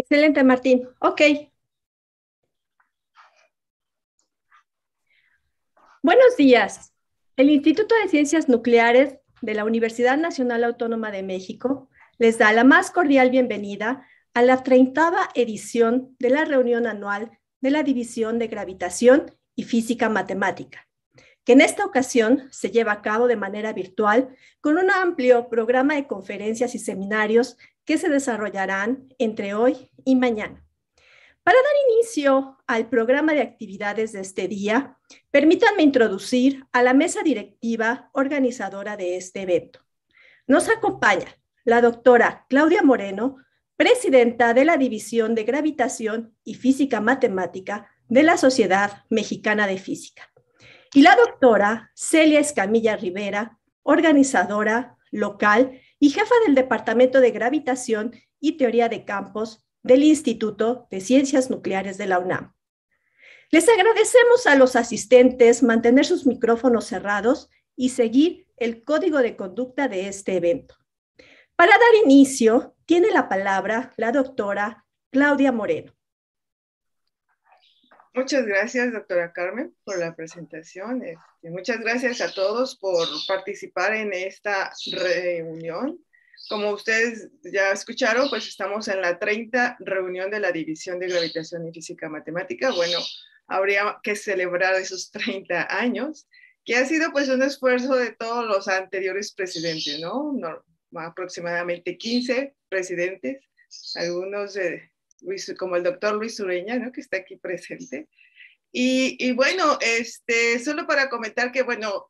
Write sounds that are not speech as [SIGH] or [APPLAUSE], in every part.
Excelente, Martín. Ok. Buenos días. El Instituto de Ciencias Nucleares de la Universidad Nacional Autónoma de México les da la más cordial bienvenida a la 30 edición de la reunión anual de la División de Gravitación y Física Matemática, que en esta ocasión se lleva a cabo de manera virtual con un amplio programa de conferencias y seminarios que se desarrollarán entre hoy y mañana. Para dar inicio al programa de actividades de este día, permítanme introducir a la mesa directiva organizadora de este evento. Nos acompaña la doctora Claudia Moreno, presidenta de la División de Gravitación y Física Matemática de la Sociedad Mexicana de Física, y la doctora Celia Escamilla Rivera, organizadora local y jefa del Departamento de Gravitación y Teoría de Campos del Instituto de Ciencias Nucleares de la UNAM. Les agradecemos a los asistentes mantener sus micrófonos cerrados y seguir el código de conducta de este evento. Para dar inicio, tiene la palabra la doctora Claudia Moreno. Muchas gracias, doctora Carmen, por la presentación. y este, muchas gracias a todos por participar en esta reunión. Como ustedes ya escucharon, pues estamos en la 30 reunión de la División de Gravitación y Física Matemática. Bueno, habría que celebrar esos 30 años, que ha sido pues un esfuerzo de todos los anteriores presidentes, no aproximadamente 15 presidentes, algunos de Luis, como el doctor Luis Ureña, ¿no? que está aquí presente. Y, bueno, este, solo para comentar que, bueno,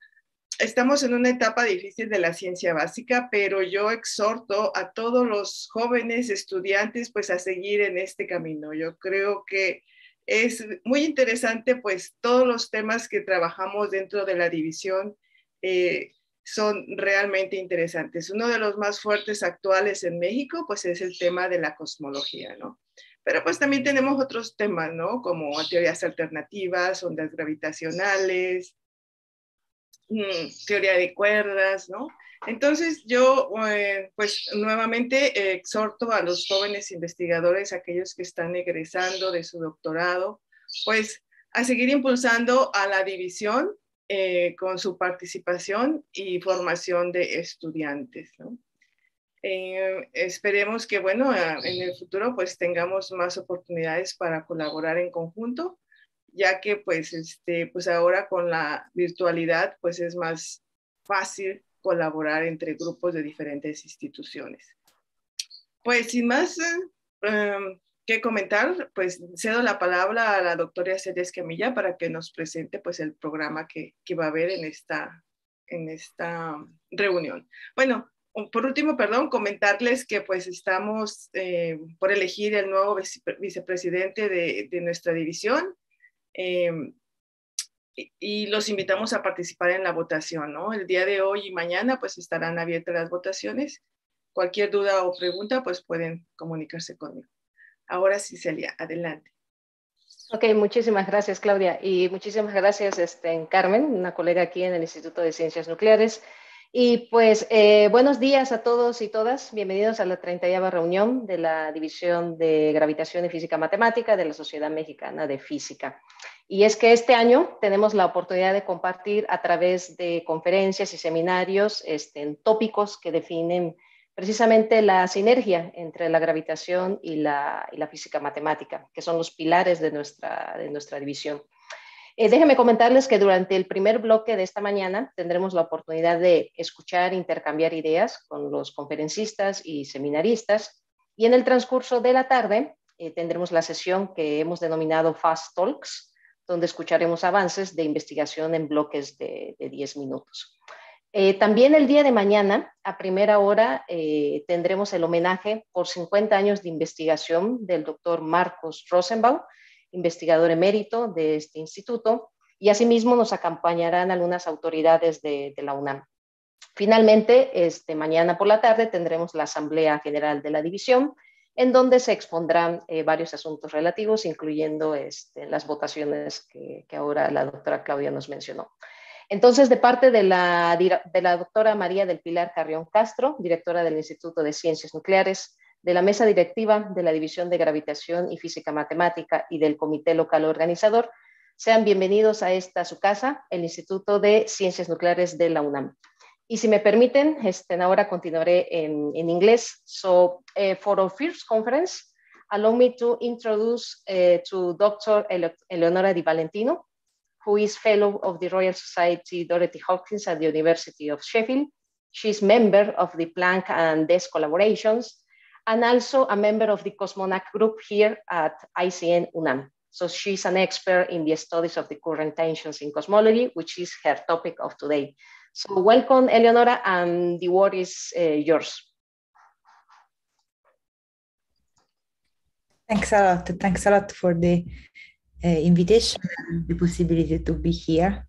estamos en una etapa difícil de la ciencia básica, pero yo exhorto a todos los jóvenes estudiantes, pues, a seguir en este camino. Yo creo que es muy interesante, pues, todos los temas que trabajamos dentro de la división eh, son realmente interesantes. Uno de los más fuertes actuales en México, pues, es el tema de la cosmología, ¿no? Pero pues también tenemos otros temas, ¿no? Como teorías alternativas, ondas gravitacionales, mm, teoría de cuerdas, ¿no? Entonces yo, eh, pues nuevamente eh, exhorto a los jóvenes investigadores, aquellos que están egresando de su doctorado, pues a seguir impulsando a la división eh, con su participación y formación de estudiantes, ¿no? Eh, esperemos que, bueno, en el futuro pues tengamos más oportunidades para colaborar en conjunto, ya que pues, este, pues ahora con la virtualidad pues es más fácil colaborar entre grupos de diferentes instituciones. Pues sin más eh, em, que comentar, pues cedo la palabra a la doctora Celia Camilla para que nos presente pues el programa que, que va a haber en esta, en esta reunión. Bueno, por último, perdón, comentarles que pues, estamos eh, por elegir el nuevo vicepresidente de, nuestra división em, y, los invitamos a participar en la votación, El día de hoy y mañana pues estarán abiertas las votaciones. Cualquier duda o pregunta pues pueden comunicarse conmigo. Ahora sí, Celia, adelante. Ok, muchísimas gracias Claudia y muchísimas gracias este, Carmen, una colega aquí en el Instituto de Ciencias Nucleares. Y pues eh, buenos días a todos y todas. Bienvenidos a la 30 reunión de la División de Gravitación y Física Matemática de la Sociedad Mexicana de Física. Y es que este año tenemos la oportunidad de compartir a través de conferencias y seminarios este, en tópicos que definen precisamente la sinergia entre la gravitación y la, física matemática, que son los pilares de de nuestra división. Eh, déjenme comentarles que durante el primer bloque de esta mañana tendremos la oportunidad de escuchar, e intercambiar ideas con los conferencistas y seminaristas. Y en el transcurso de la tarde eh, tendremos la sesión que hemos denominado Fast Talks, donde escucharemos avances de investigación en bloques de, 10 minutos. Eh, también el día de mañana, a primera hora, tendremos el homenaje por 50 años de investigación del doctor Marcos Rosenbaum, investigador emérito de este instituto, y asimismo nos acompañarán algunas autoridades de, la UNAM. Finalmente, este, mañana por la tarde tendremos la Asamblea General de la División, en donde se expondrán eh, varios asuntos relativos, incluyendo este, las votaciones que, ahora la doctora Claudia nos mencionó. Entonces, de parte de la, de la doctora María del Pilar Carrión Castro, directora del Instituto de Ciencias Nucleares, de la mesa directiva de la División de Gravitación y Física Matemática y del Comité Local Organizador. Sean bienvenidos a esta su casa, el Instituto de Ciencias Nucleares de la UNAM. Y si me permiten, este, ahora continuaré en, inglés. So, eh, for our first conference, allow me to introduce eh, to Dr. Eleonora Di Valentino, who is fellow of the Royal Society Dorothy Hopkins at the University of Sheffield. She's member of the Planck and DES collaborations, and also a member of the Cosmonac group here at ICN UNAM. So she's an expert in the studies of the current tensions in cosmology, which is her topic of today. So welcome, Eleonora, and the word is uh, yours. Thanks a lot. Thanks a lot for the uh, invitation and the possibility to be here.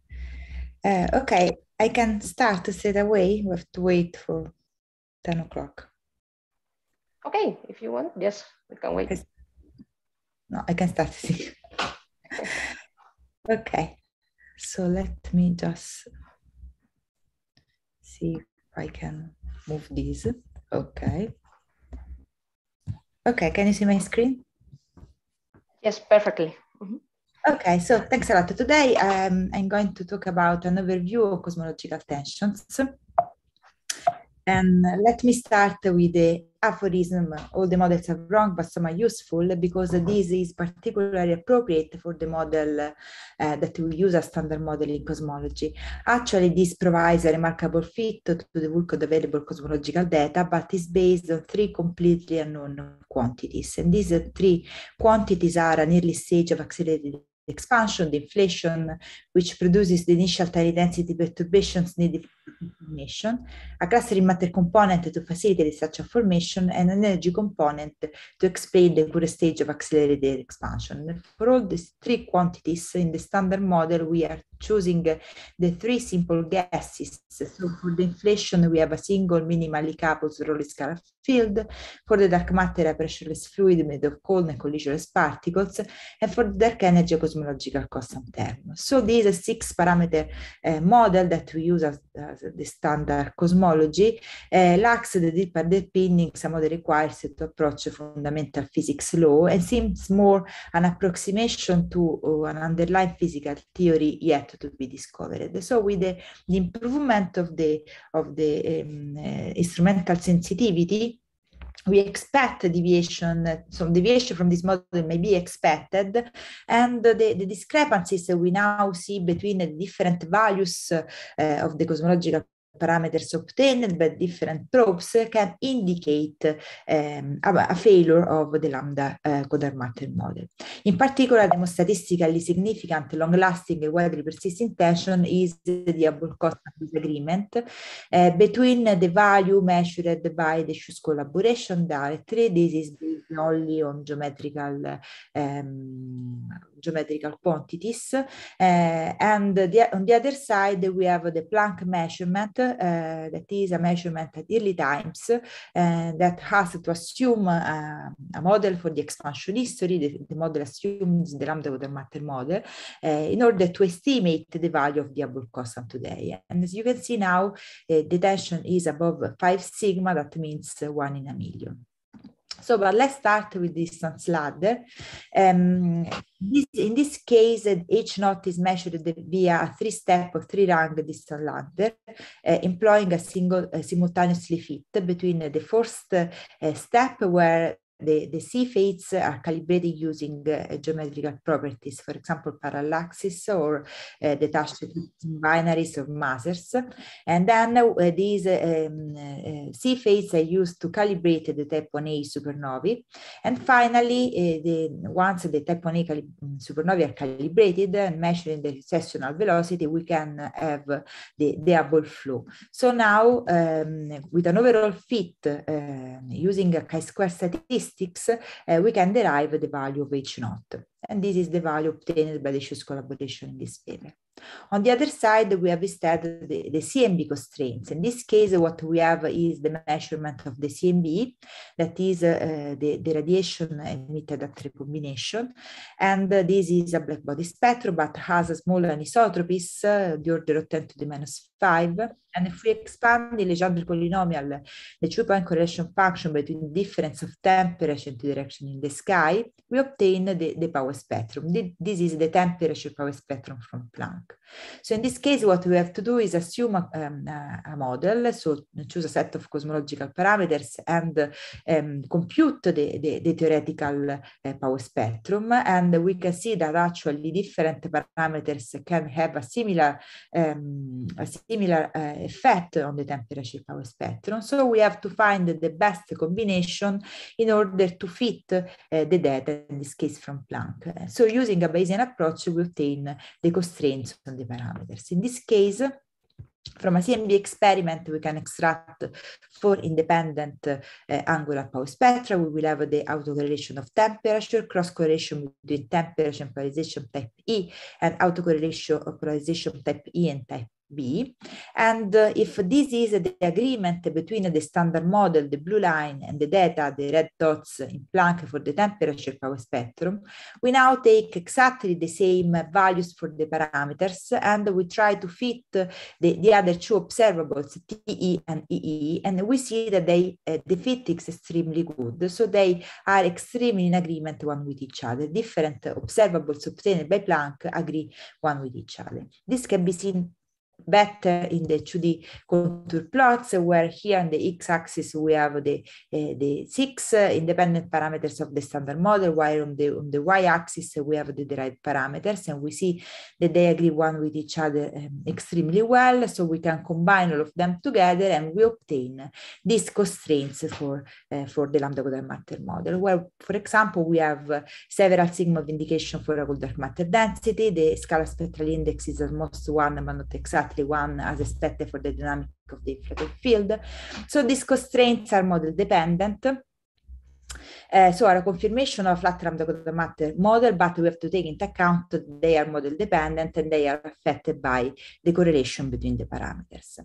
Uh, okay, I can start straight away. We have to wait for 10 o'clock. Okay, if you want, yes, we can wait. No, I can start see. okay, so let me just see if I can move this. Okay. Okay, can you see my screen? Yes, perfectly. Mm-hmm. Okay, so thanks a lot. Today um, I'm going to talk about an overview of cosmological tensions. And let me start with the aphorism all the models are wrong, but some are useful because this is particularly appropriate for the model uh, that we use as standard model in cosmology. Actually, this provides a remarkable fit to the work of available cosmological data, but is based on three completely unknown quantities. And these three quantities are an early stage of accelerated expansion, the inflation, which produces the initial tiny density perturbations needed formation, a clustering matter component to facilitate such a formation, and an energy component to explain the current stage of accelerated expansion. For all these three quantities in the standard model, we are choosing the three simple gases. So for the inflation, we have a single minimally coupled Rayleigh scalar field. For the dark matter, a pressureless fluid made of cold and collisionless particles. And for the dark energy, a cosmological constant term. So this is a six parameter uh, model that we use as, as this standard cosmology, uh, eh, lacks the deep underpinning some of the requires to approach fundamental physics law and seems more an approximation to uh, an underlying physical theory yet to be discovered. So with the, the improvement of the, of the um, uh, instrumental sensitivity, we expect deviation, some deviation from this model may be expected, and the, the discrepancies we now see between the different values uh, of the cosmological parameters obtained by different probes can indicate um, a failure of the lambda uh, eh, Godard-Martin model. In particular, the most statistically significant long-lasting and widely persistent tension is the abort cost disagreement uh, between the value measured by the Schuss collaboration directly. This is based only on geometrical um, geometrical quantities. Uh, and the, on the other side, we have the Planck measurement Uh, that is a measurement at early times and uh, that has to assume uh, a model for the expansion history. The, the model assumes the lambda water matter model in order to estimate the value of the Hubble constant today. And as you can see now, the tension is above 5 sigma, that means 1 in a million. So, but let's start with distance ladder. Um, this, in this case, each knot is measured via a three-step or three-rung distance ladder, uh, employing a single uh, simultaneously fit between the first uh, step where the, the Cephates are calibrated using uh, geometrical properties, for example, parallaxes or uh, detached binaries or masers. And then uh, these um, Cephates uh, are used to calibrate the Type A supernovae. And finally, uh, the, once the Type A mm, supernovae are calibrated and measuring the recessional velocity, we can have the, the flow. So now, um, with an overall fit uh, using a chi-square statistic, statistics, uh, eh, we can derive the value of H knot. And this is the value obtained by the Schuss collaboration in this paper. On the other side, we have instead the, the, CMB constraints. In this case, what we have is the measurement of the CMB, that is uh, the, the, radiation emitted at recombination. And uh, this is a black body spectrum, but has a small anisotropies, uh, the order of 10 to the minus 5. And if we expand the Legendre polynomial, the two-point correlation function between difference of temperature and direction in the sky, we obtain the, the power spectrum. The, this is the temperature power spectrum from Planck. So in this case, what we have to do is assume a, um, a model, so choose a set of cosmological parameters and um, compute the, the, the theoretical uh, power spectrum. And we can see that actually different parameters can have a similar, um, a similar uh, effect on the temperature power spectrum. So we have to find the best combination in order to fit uh, the data, in this case from Planck. So using a Bayesian approach, we obtain the constraints on the parameters. In this case, from a CMB experiment, we can extract four independent uh, angular power spectra. We will have the autocorrelation of temperature, cross-correlation between temperature and polarization type E, and autocorrelation of polarization type E and type B. And uh, if this is the agreement between the standard model, the blue line, and the data, the red dots in Planck for the temperature power spectrum, we now take exactly the same values for the parameters and we try to fit the, the other two observables, TE and EE, and we see that they, uh, the fit is extremely good. So they are extremely in agreement one with each other. Different observables obtained by Planck agree one with each other. This can be seen better in the 2D contour plots, where here on the x-axis we have the, uh, the six uh, independent parameters of the standard model, while on the, on the y-axis we have the derived parameters, and we see that they agree one with each other um, extremely well, so we can combine all of them together and we obtain these constraints for, uh, for the lambda dark matter model, where, for example, we have several sigma of indication for a dark matter density, the scalar spectral index is almost one, but not exactly exactly one as expected for the dynamic of the inflected field. So these constraints are model dependent. Uh, so are a confirmation of Latram Dakota matter model, but we have to take into account that they are model dependent and they are affected by the correlation between the parameters.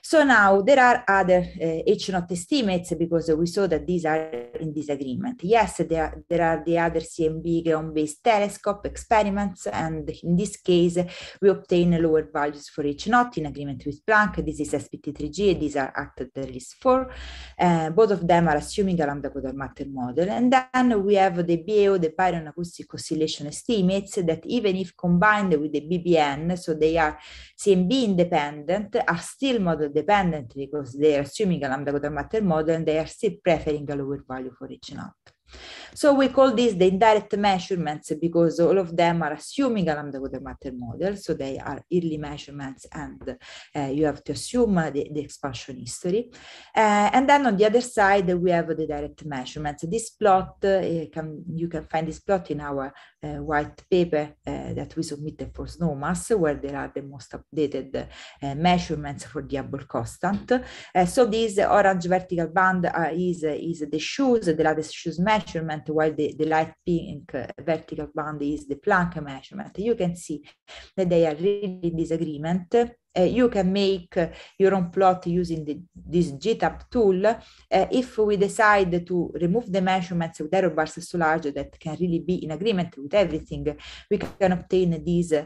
So now there are other uh, eh, H not estimates because we saw that these are in disagreement. Yes, there are, there are the other CMB ground-based telescope experiments, and in this case, we obtain lower values for H not in agreement with Planck. This is SPT3G, and these are the least 4. Uh, both of them are assuming a lambda quadrat matter model. And then we have the BAO, the baryon acoustic oscillation estimates that even if combined with the BBN, so they are CMB independent, are still model model dependently because they are assuming a lambda quadrat matter model and they are still preferring a lower value for each knob. So we call these the indirect measurements because all of them are assuming a lambda quadrat matter model. So they are early measurements and uh, you have to assume uh, the, the, expansion history. Uh, and then on the other side, we have the direct measurements. This plot, uh, can, you can find this plot in our Eh, white paper eh, that we submitted for SNOMAS, where there are the most updated eh, measurements for the Hubble constant. so this orange vertical band is, is the shoes, the latest shoes measurement, while the, the light pink vertical band is the Planck measurement. You can see that they are really in disagreement uh, you can make uh, your own plot using the, this GTAP tool. Uh, if we decide to remove the measurements of the error bars so large that can really be in agreement with everything, we can obtain these uh,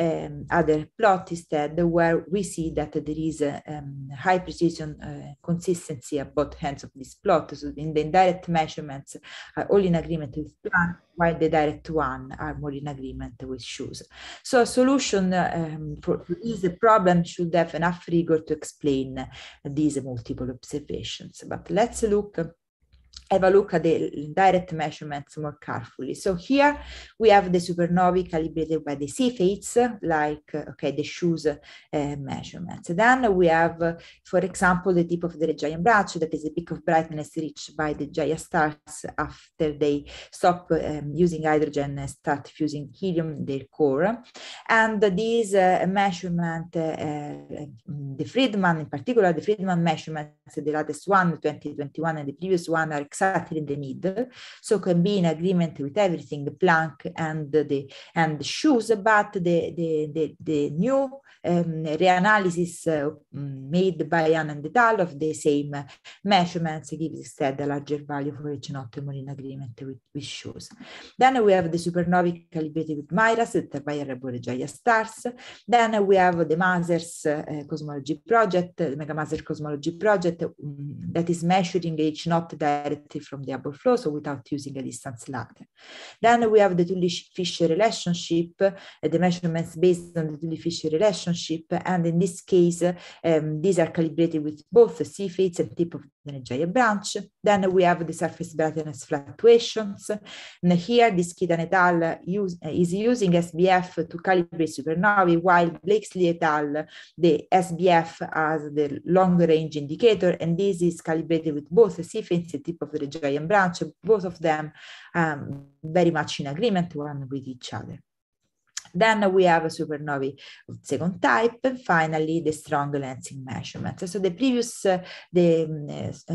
um, other plot instead, where we see that there is a um, high precision uh, consistency at both ends of this plot. So in the indirect measurements are all in agreement with plan, while the direct one are more in agreement with shoes. So a solution um, for this problem should have enough rigor to explain these multiple observations. But let's look have a look at the direct measurements more carefully. So here we have the supernovae calibrated by the CFATs, like, uh, okay, the shoes uh, measurements. Then we have, uh, for example, the tip of the giant branch, that is the peak of brightness reached by the Gaia stars after they stop um, using hydrogen and start fusing helium, in their core. And these uh, measurement, uh, uh, the Friedman in particular, the Friedman measurements, the latest one, 2021, and the previous one are exactly the need. So can be in agreement with everything, the plank and the and the shoes, but the the the, the new um, reanalysis uh, made by Anna and of the same measurements gives instead a larger value for each notemer in agreement with, with shoes. Then we have the supernovae calibrated with Myras that by Arboregia stars. Then we have the Masers uh, cosmology project, the Megamaser cosmology project um, that is measuring each knot direct from the upper flow, so without using a distance ladder. Then we have the Tully-Fisher relationship, uh, the measurements based on the Tully-Fisher relationship, and in this case, um, these are calibrated with both the C fates and tip of then a giant branch. Then we have the surface brightness fluctuations. And here, Diskita et al. Use, is using SBF to calibrate supernovae, while Blakesley et al. the SBF as the long range indicator, and this is calibrated with both the CFINS and tip of the giant branch, both of them um, very much in agreement one with each other. Then we have a supernovae second type, and finally the strong lensing measurements. So the previous uh, the um,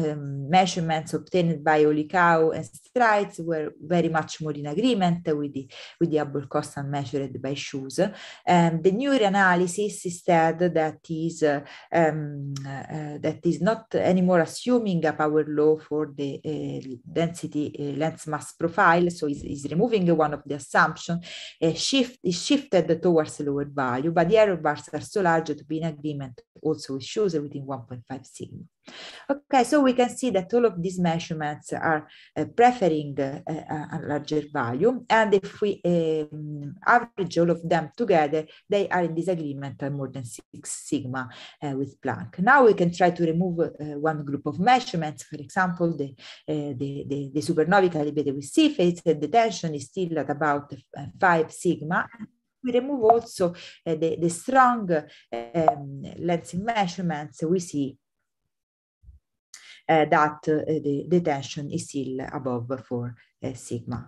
uh, um measurements obtained by Olikau and Strides were very much more in agreement with the with the Hubble constant measured by Shoes. And um, the new is instead that is uh, um, uh, that is not anymore assuming a power law for the uh, density uh, lens mass profile, so is removing one of the assumption, shift is shifted towards lower value, but the error bars are so large to be in agreement also with shoes within 1.5 sigma. Okay, so we can see that all of these measurements are uh, preferring uh, a larger value. And if we um, average all of them together, they are in disagreement at more than six sigma uh, with Planck. Now we can try to remove uh, one group of measurements, for example, the, uh, the, the, the supernovae calibrated with Cepheid, the tension is still at about uh, five sigma we remove also uh, the, the strong um, ehm, lensing measurements, we see uh, that uh, the, the tension is still above 4 uh, sigma.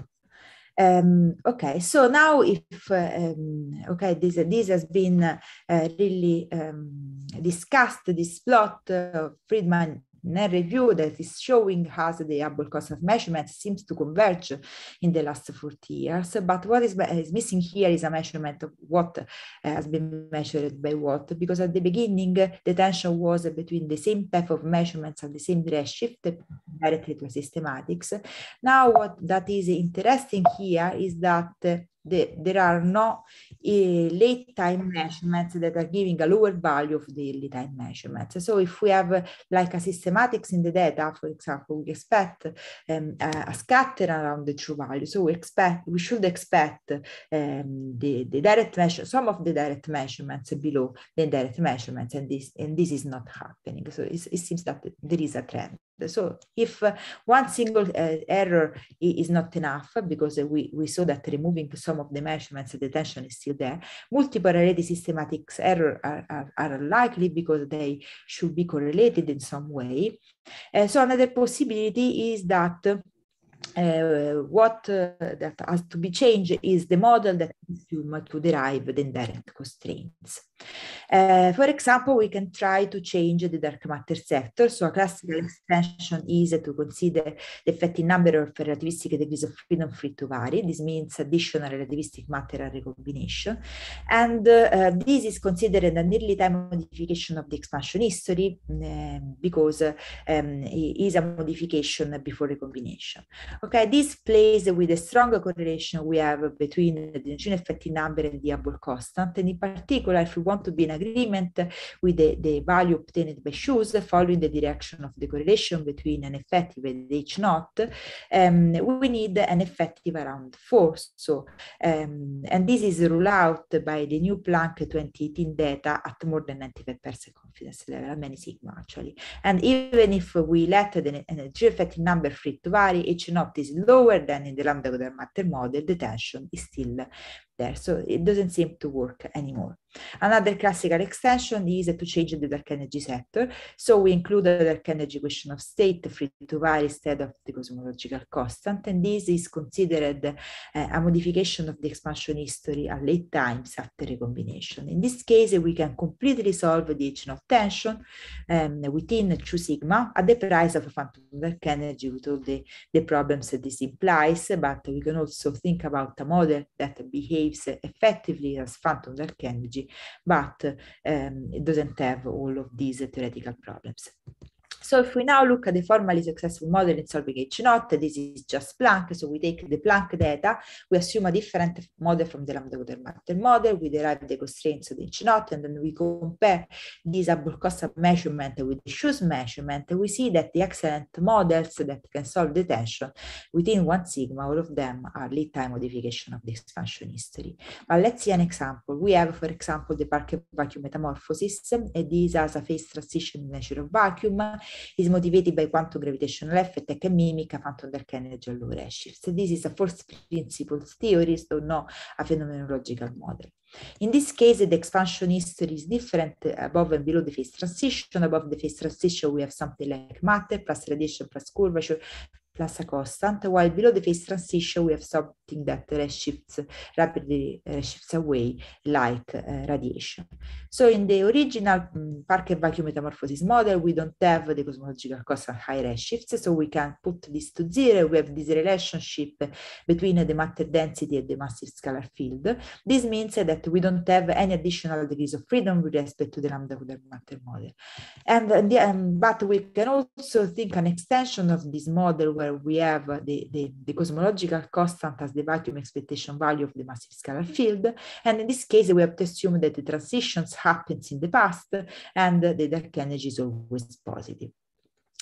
Um, okay, so now if, um, okay, this, this has been really um, discussed, this plot of Friedman NER review that is showing us the Hubble cost of measurement seems to converge in the last 40 years. But what is, is missing here is a measurement of what uh, has been measured by what, because at the beginning, uh, the tension was between the same type of measurements and the same redshift directly to systematics. Now, what that is interesting here is that uh, the, there are no uh, late time measurements that are giving a lower value of the early time measurements. So if we have uh, like a systematics in the data, for example, we expect um, a, scatter around the true value. So we expect we should expect um, the, the direct measure, some of the direct measurements below the direct measurements, and this and this is not happening. So it seems that there is a trend. So if uh, one single uh, error is not enough, because we, we saw that removing some of the measurements, the tension is still there, multiple related systematic errors are, are, are, likely because they should be correlated in some way. Uh, so another possibility is that uh, what uh, that has to be changed is the model that assume to derive the indirect constraints. Uh, for example, we can try to change the dark matter sector. So a classical extension is to consider the effective number of relativistic degrees of freedom free to vary. This means additional relativistic matter and recombination. And uh, this is considered an early time modification of the expansion history um, because uh, um, it is a modification before recombination. Okay, this plays with a strong correlation we have between the gene effective number and the Hubble constant. And in particular, if we want to be in agreement with the, the value obtained by shoes following the direction of the correlation between an effective and H naught, um, we need an effective around four. So, um, and this is ruled out by the new Planck 2018 data at more than 95% confidence level, many sigma actually. And even if we let the energy effective number free to vary, H naught is lower than in the lambda matter model, the tension is still there. So it doesn't seem to work anymore. Another classical extension is to change the dark energy sector. So we include the dark energy question of state free to vary instead of the cosmological constant. And this is considered uh, a modification of the expansion history at late times after recombination. In this case, we can completely solve the region of tension um, within 2 sigma at the price of phantom dark energy with all the, the problems that this implies. But we can also think about a model that behaves effectively as phantom dark energy but um, it doesn't have all of these theoretical problems. So if we now look at the formally successful model in solving H naught, this is just Planck. So we take the Planck data, we assume a different model from the lambda water matter model, we derive the constraints of the H naught, and then we compare this Abulkosa measurement with the shoes measurement. We see that the excellent models that can solve the tension within one sigma, all of them are lead time modification of the expansion history. But let's see an example. We have, for example, the Parker vacuum metamorphosis, and this has a phase transition measure nature of vacuum is motivated by quantum gravitational effect that can mimic a phantom dark energy at low So This is a first principles theory, so not a phenomenological model. In this case, the expansion history is different above and below the phase transition. Above the phase transition, we have something like matter plus radiation plus curvature plus a constant, while below the phase transition, we have something that redshifts rapidly shifts away like uh, radiation. So in the original um, mm, Parker vacuum metamorphosis model, we don't have the cosmological constant high redshifts, so we can put this to zero. We have this relationship between the matter density and the massive scalar field. This means that we don't have any additional degrees of freedom with respect to the lambda Hooder matter model. And, uh, the, um, but we can also think an extension of this model where uh, we have the, the, the, cosmological constant as the vacuum expectation value of the massive scalar field. And in this case, we have to assume that the transitions happens in the past and the dark energy is always positive.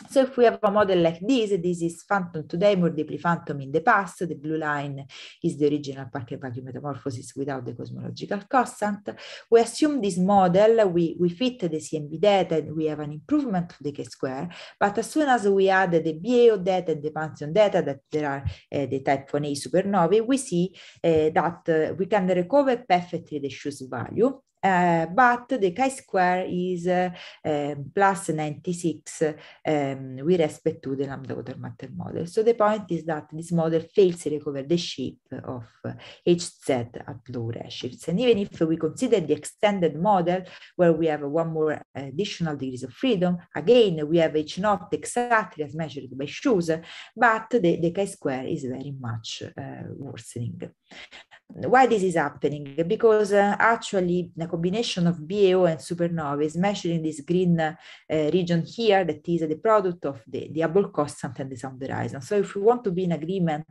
So if we have a model like this, this is phantom today, more deeply phantom in the past. The blue line is the original packet vacuum metamorphosis without the cosmological constant. We assume this model, we, we fit the CMB data and we have an improvement of the k-square, but as soon as we add the BAO data and the Pantheon data that there are uh, the type 1a supernovae, we see uh, that uh, we can recover perfectly the Schuss value uh, but the chi-square is uh, um, plus 96 um, with respect to the lambda matter model. So the point is that this model fails to recover the shape of HZ at low redshifts. And even if we consider the extended model where we have one more additional degrees of freedom, again, we have H not exactly as measured by shoes, but the, the chi-square is very much uh, worsening. Why this is happening? Because uh, actually the combination of BAO and supernovae is measured in this green uh, region here that is the product of the, the Hubble constant and the sound horizon. So if we want to be in agreement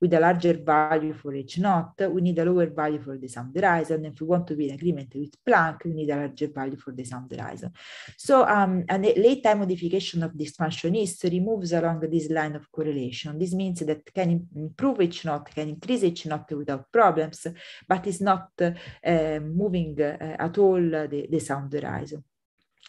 with a larger value for H knot, we need a lower value for the sound horizon. If we want to be in agreement with Planck, we need a larger value for the sound horizon. So um, a late time modification of the expansion history moves along this line of correlation. This means that can improve H knot, can increase H knot without problem problems, but it's not eh, moving eh, at all the, the sound horizon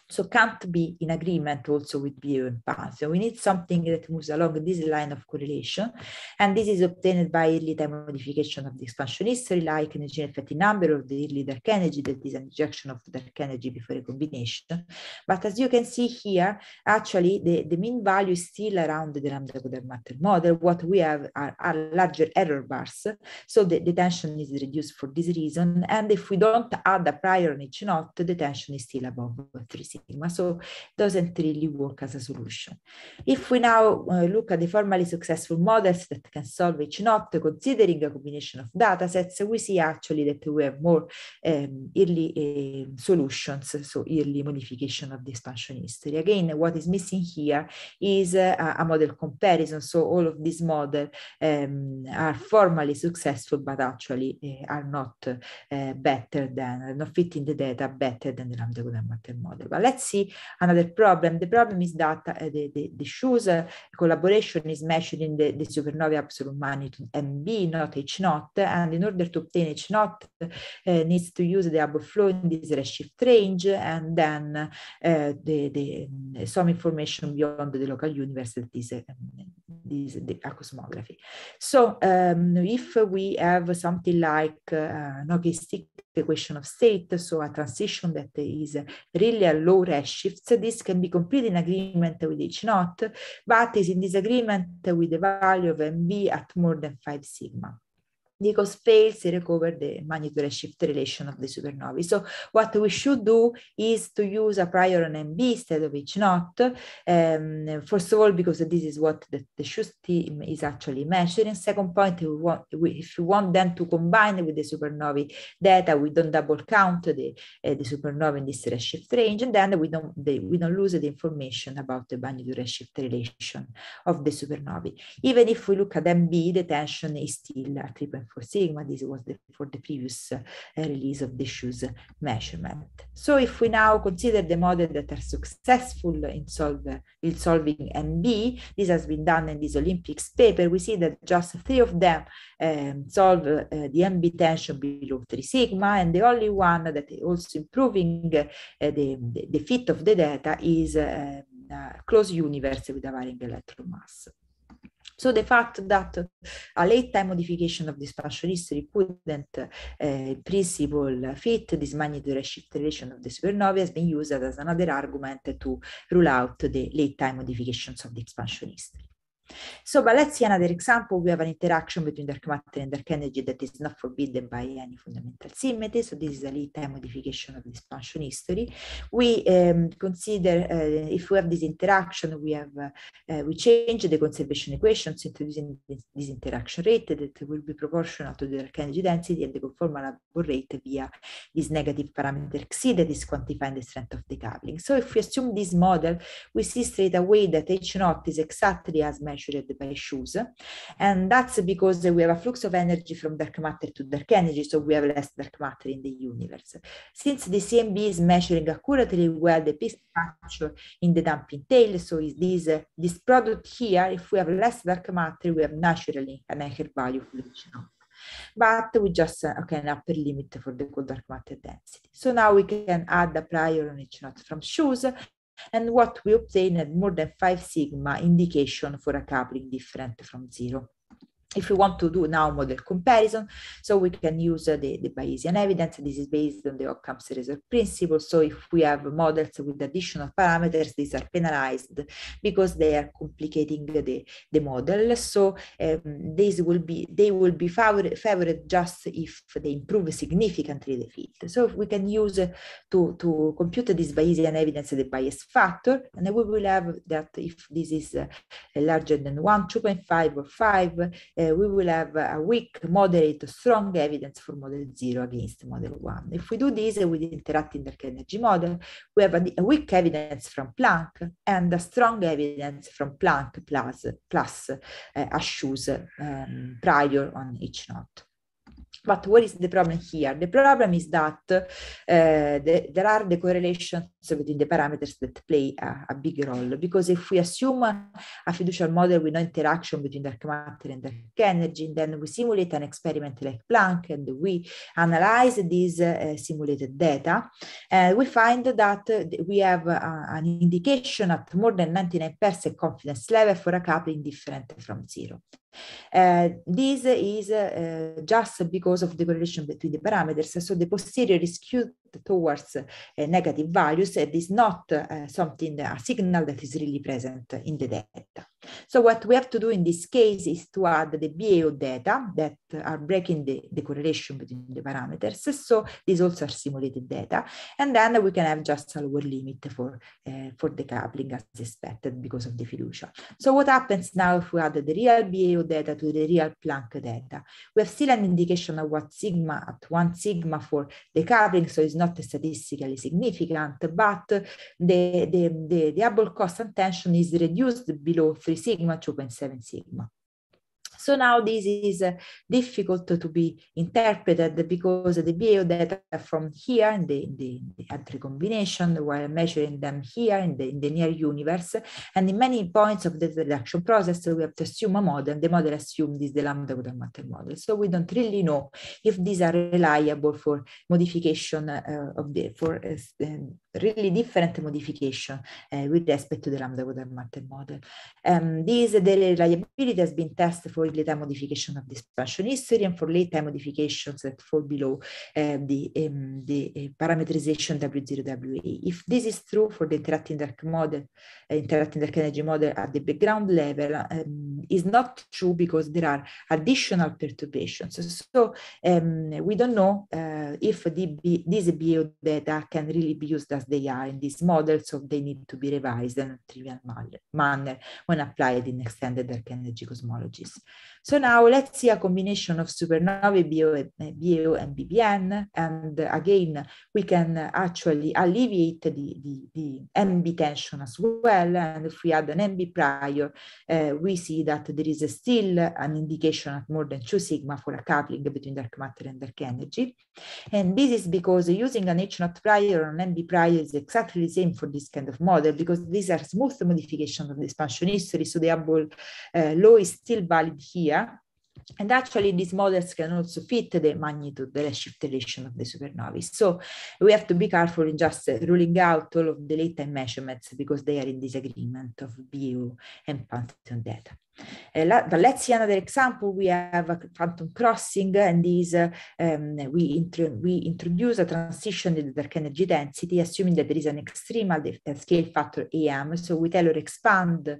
so can't be in agreement also with behavior and path. So we need something that moves along this line of correlation. And this is obtained by early time modification of the expansion history, like the gene fatty number or the early dark energy, that is an injection of dark energy before a combination. But as you can see here, actually the, the mean value is still around the lambda godard matter model. What we have are, are larger error bars. So the, the tension is reduced for this reason. And if we don't add a prior on each knot, the tension is still above 3 sigma. So doesn't really work as a solution. If we now uh, look at the formally successful models that can solve each knot, considering a combination of data sets, we see actually that we have more um, early uh, solutions, so early modification of the expansion history. Again, what is missing here is uh, a model comparison. So all of these models um, are formally successful, but actually uh, are not uh, better than, not fitting the data better than the lambda model. But let's see another problem. The problem is that uh, the, the, the shoes uh, collaboration is measured in the, the supernovae absolute magnitude MB, not H naught. And in order to obtain H naught, uh, needs to use the above flow in this redshift range and then uh, the, the um, some information beyond the local universe that is um, these the cosmography. So um, if we have something like uh, stochastic equation of state, so a transition that is really a low rest so this can be completely in agreement with each note, but is in disagreement with the value of MB at more than 5 sigma fails to recover the magnitude shift relation of the supernovae. So what we should do is to use a prior on MB instead of each knot. Um, first of all, because this is what the, the shoes team is actually measuring. Second point, we want, we, if you want them to combine with the supernovae data, we don't double count the, uh, the supernovae in this redshift range, and then we don't, we don't lose the information about the magnitude redshift relation of the supernovae. Even if we look at MB, the tension is still at foreseeing what this was the, for the previous uh, release of the shoes measurement. So if we now consider the model that are successful in, solve, in solving MB, this has been done in this Olympics paper, we see that just three of them um, solve uh, the MB tension below 3 sigma, and the only one that is also improving uh, the, the, fit of the data is um, uh, universe with a varying electron mass. So the fact that a late time modification of the spatial history couldn't uh, eh, principle fit this magnitude shift relation of the supernovae has been used as another argument to rule out the late time modifications of the expansion history. So, but let's see another example. We have an interaction between dark matter and dark energy that is not forbidden by any fundamental symmetry. So this is a lead time modification of the expansion history. We um, consider uh, if we have this interaction, we have uh, uh, we change the conservation equations introducing this, this, interaction rate that will be proportional to the dark energy density and the conformal rate via this negative parameter xi that is quantifying the strength of the coupling. So if we assume this model, we see straight away that H naught is exactly as measured measured by shoes. And that's because we have a flux of energy from dark matter to dark energy, so we have less dark matter in the universe. Since the CMB is measuring accurately well the peak structure in the damping tail, so is this, uh, this product here, if we have less dark matter, we have naturally an higher value function but we just uh, okay an upper limit for the cold dark matter density. So now we can add a prior on each not from shoes and what we obtain at more than 5 sigma indication for a coupling different from zero if we want to do now model comparison, so we can use uh, the, the, Bayesian evidence. This is based on the Occam's razor principle. So if we have models with additional parameters, these are penalized because they are complicating the, the model. So um, these will be they will be favored, favored just if they improve significantly the fit. So if we can use uh, to, to compute this Bayesian evidence, the bias factor, and we will have that if this is uh, larger than 1, 2.5 or 5, uh, uh, we will have a weak, moderate, strong evidence for model zero against model one. If we do this with interacting dark energy model, we have a, a, weak evidence from Planck and a strong evidence from Planck plus, plus uh, eh, a shoes um, prior on each knot. But what is the problem here? The problem is that uh, the, there are the correlations between the parameters that play a, a, big role. Because if we assume a, fiducial model with no interaction between dark matter and dark energy, then we simulate an experiment like Planck and we analyze these uh, simulated data, uh, we find that we have an indication at more than 99% confidence level for a coupling different from zero. Eh, this is eh, just because of the correlation between the parameters. So the posterior is skewed towards eh, negative values it eh, is not eh, something, a signal that is really present in the data. So what we have to do in this case is to add the BAO data that are breaking the, the correlation between the parameters. So these also are simulated data. And then we can have just a lower limit for, uh, for the coupling as expected because of the fiducia. So what happens now if we add the real BAO data to the real Planck data? We have still an indication of what sigma at one sigma for the coupling, so it's not not statistically significant, but the, the, the, the able cost and tension is reduced below 3 sigma, 2.7 sigma. So now this is uh, difficult to be interpreted because the BAO data from here and the, the, the combination while measuring them here in the, in the near universe. And in many points of the reduction process, we have to assume a model. The model assumed is the lambda quantum matter model. So we don't really know if these are reliable for modification uh, of the for uh, um, really different modification uh, with respect to the lambda water model. Um, this, the reliability has been tested for the time modification of the expansion history and for late time modifications that fall below uh, the, um, the eh, parameterization W0WA. If this is true for the interacting dark model, uh, interacting dark energy model at the background level, um, is not true because there are additional perturbations. So um, we don't know if the, this BO data can really be used as as they are in this model, so they need to be revised in a trivial manner when applied in extended dark energy cosmologies. So now let's see a combination of supernovae, BO, eh, BO and BBN, and again, we can actually alleviate the, the, the MB tension as well, and if we add an MB prior, uh, we see that there is still an indication at more than 2 sigma for a coupling between dark matter and dark energy. And this is because using an H 0 prior or an MB prior is exactly the same for this kind of model because these are smooth modifications of the expansion history, so the Hubble uh, law is still valid here. And actually, these models can also fit the magnitude, the redshift relation of the supernovae. So we have to be careful in just uh, ruling out all of the late time measurements because they are in disagreement of view and Pantheon data. Uh, but let's see another example. We have a phantom crossing, uh, and these uh, um, we, intro we introduce a transition in the dark energy density, assuming that there is an extremal scale factor AM. So we tell or expand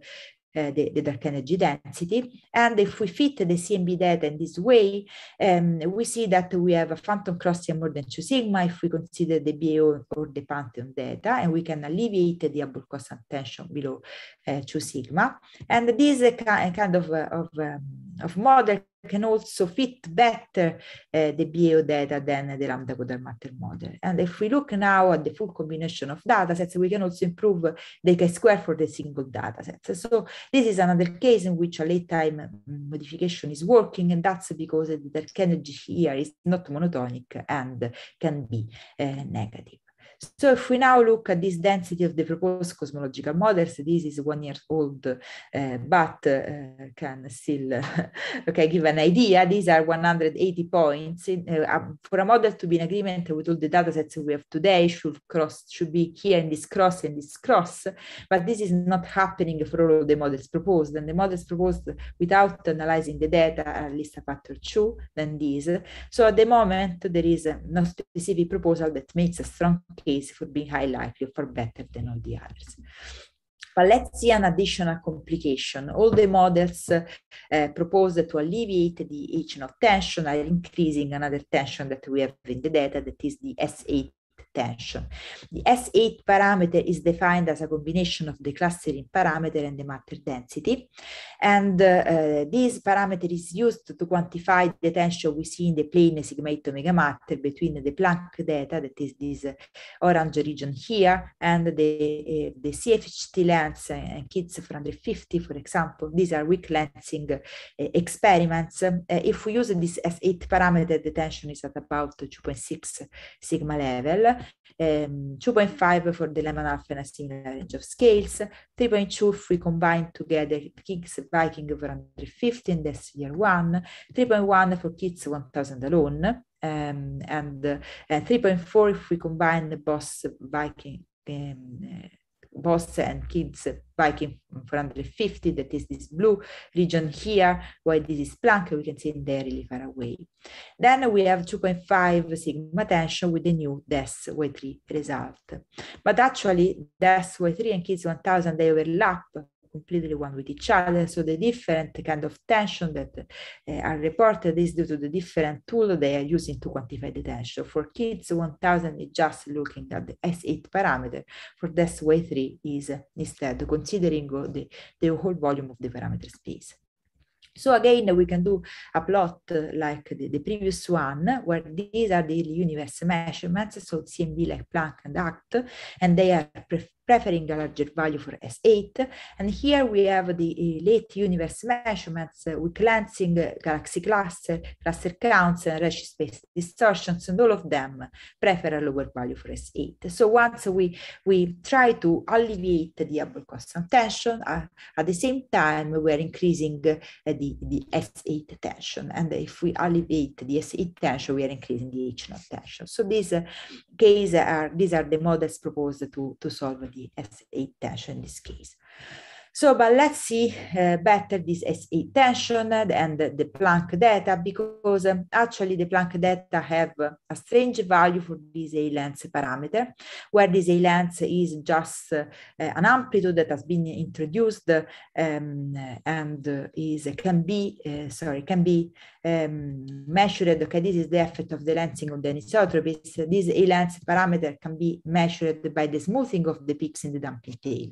the, eh, the, dark energy density. And if we fit the CMB data in this way, um, we see that we have a phantom crossing more than 2 sigma if we consider the BAO or the Pantheon data, and we can alleviate the abort constant tension below eh, 2 sigma. And this kind of, of, um, of model can also fit better uh, the BAO data than the Lambda Matter model. And if we look now at the full combination of data sets, we can also improve the k-square for the single data sets. So this is another case in which a late time mm, modification is working, and that's because the energy here is not monotonic and can be uh, negative. So if we now look at this density of the proposed cosmological models, this is one year old, uh, but uh, can still, [LAUGHS] okay, give an idea. These are 180 points. In, uh, for a model to be in agreement with all the data sets we have today should cross, should be here in this cross and this cross, but this is not happening for all of the models proposed. And the models proposed without analyzing the data are at least a factor two than these. So at the moment, there is no specific proposal that makes a strong case for being high likely or better than all the others. But let's see an additional complication. All the models uh, uh, proposed to alleviate the agent of tension are increasing another tension that we have in the data, that is the S8 tension. The S8 parameter is defined as a combination of the clustering parameter and the matter density. And uh, uh, this parameter is used to quantify the tension we see in the plane omega matter between the Planck data, that is this uh, orange region here, and the, uh, the CFHT lens and kids 450, for example. These are weak lensing uh, experiments. Uh, if we use this S8 parameter, the tension is at about 2.6 sigma level um, ehm, 2.5 for the lemon half and a similar range of scales, 3.2 if we combine together kids Viking over 115, this year one, 3.1 for kids 1000 alone, um, and uh, eh, 3.4 if we combine the Boss Viking um, boss and kids biking 450 that is this blue region here Why this is Planck we can see in there really far away then we have 2.5 sigma tension with the new DES Y3 result but actually DES Y3 and kids 1000 they overlap completely one with each other. So the different kind of tension that uh, are reported is due to the different tool they are using to quantify the tension. For kids, 1000 is just looking at the S8 parameter. For this way, 3 is uh, instead considering the, the whole volume of the parameter space. So again, we can do a plot uh, like the, the, previous one, where these are the universe measurements, so CMB like Planck and ACT, and they are preferring a larger value for S8. And here we have the eh, late universe measurements eh, with cleansing eh, galaxy cluster, cluster counts, and Redshift space distortions, and all of them prefer a lower value for S8. So once we, we try to alleviate the Hubble constant tension, uh, at the same time, we're increasing uh, the, the S8 tension. And if we alleviate the S8 tension, we are increasing the H0 tension. So these uh, case are, these are the models proposed to, to solve the S8 dash in this case. So, but let's see uh, better this A tension and the, Planck data because um, actually the Planck data have a strange value for this A length parameter, where this A length is just uh, an amplitude that has been introduced um, and is can be uh, sorry can be um, measured. Okay, this is the effect of the lensing of the anisotropies. This A length parameter can be measured by the smoothing of the peaks in the damping tail.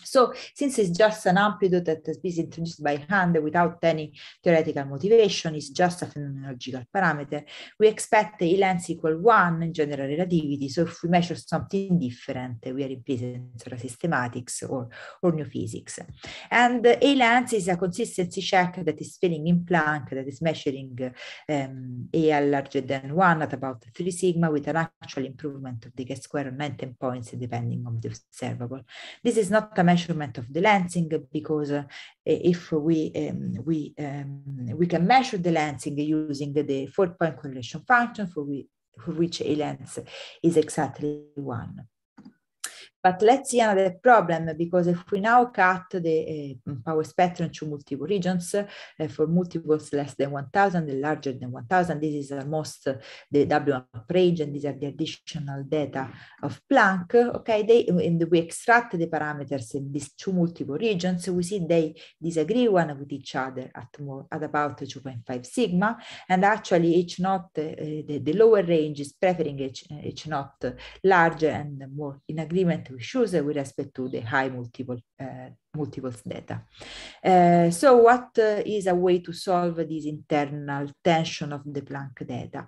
So since it's just an amplitude that has been introduced by hand without any theoretical motivation, it's just a phenomenological parameter, we expect the lens equal one in general relativity. So if we measure something different, we are in presence of systematics or, or new physics. And the A length is a consistency check that is filling in Planck, that is measuring um, AL larger than one at about three sigma with an actual improvement of the k square of 19 points depending on the observable. This is not a a measurement of the lensing because eh, if we um, we um, we can measure the lensing using the four-point correlation function for we for which a lens is exactly one. But let's see another problem because if we now cut the uh, power spectrum to multiple regions uh, for multiples less than 1000 and larger than 1000, this is almost uh, the W range and these are the additional data of Planck. Okay, they and we extract the parameters in these two multiple regions. We see they disagree one with each other at more at about 2.5 sigma, and actually H naught the, the, lower range is preferring H, H not larger and more in agreement metal shoes with respect to the high multiple eh, Multiple data. Uh, so what uh, is a way to solve this internal tension of the Planck data?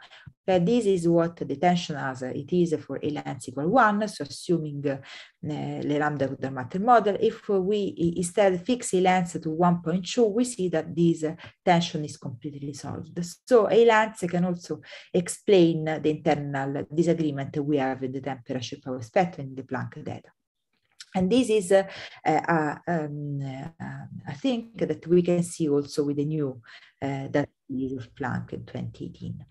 Eh, this is what the tension is. it is for a length equal one. So assuming uh, the lambda to the matter model, if we instead fix a length to 1.2, we see that this tension is completely solved. So a length can also explain the internal disagreement we have in the temperature power spectrum in the Planck data. And this is, uh, uh, uh, um, a, uh, I think, that we can see also with the new that is Planck in 2018.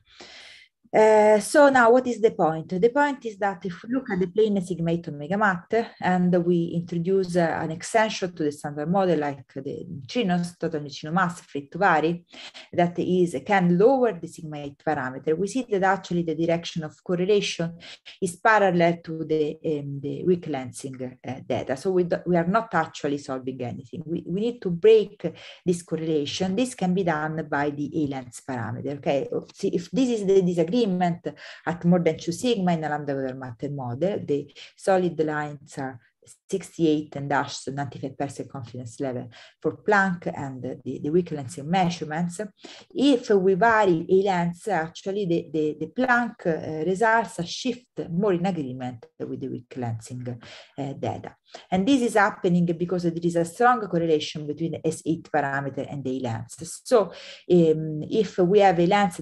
Uh, so now what is the point? The point is that if we look at the plane sigmatum megamat and we introduce uh, an extension to the standard model like the Chinos, total Neutrino mass, free to vary, that is can lower the sigma parameter, we see that actually the direction of correlation is parallel to the, um, the weak lensing uh, data. So we, we are not actually solving anything. We, we need to break this correlation. This can be done by the A lens parameter. Okay, see if this is the disagreement agreement at more than 2 sigma in a lambda overmatted model. The solid lines are 68 and dash, 95% confidence level for Planck and the, the weak lensing measurements. If we vary a lens, actually the, the, the Planck uh, results shift more in agreement with the weak lensing uh, data. And this is happening because there is a strong correlation between the S8 parameter and the lens. So um, if we have a lens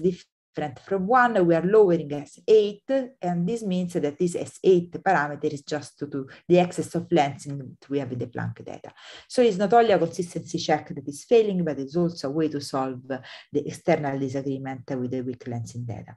different from one. We are lowering S8, and this means that this S8 parameter is just to, do the excess of lensing that we have in the Planck data. So it's not only a consistency check that is failing, but it's also a way to solve the external disagreement with the weak lensing data.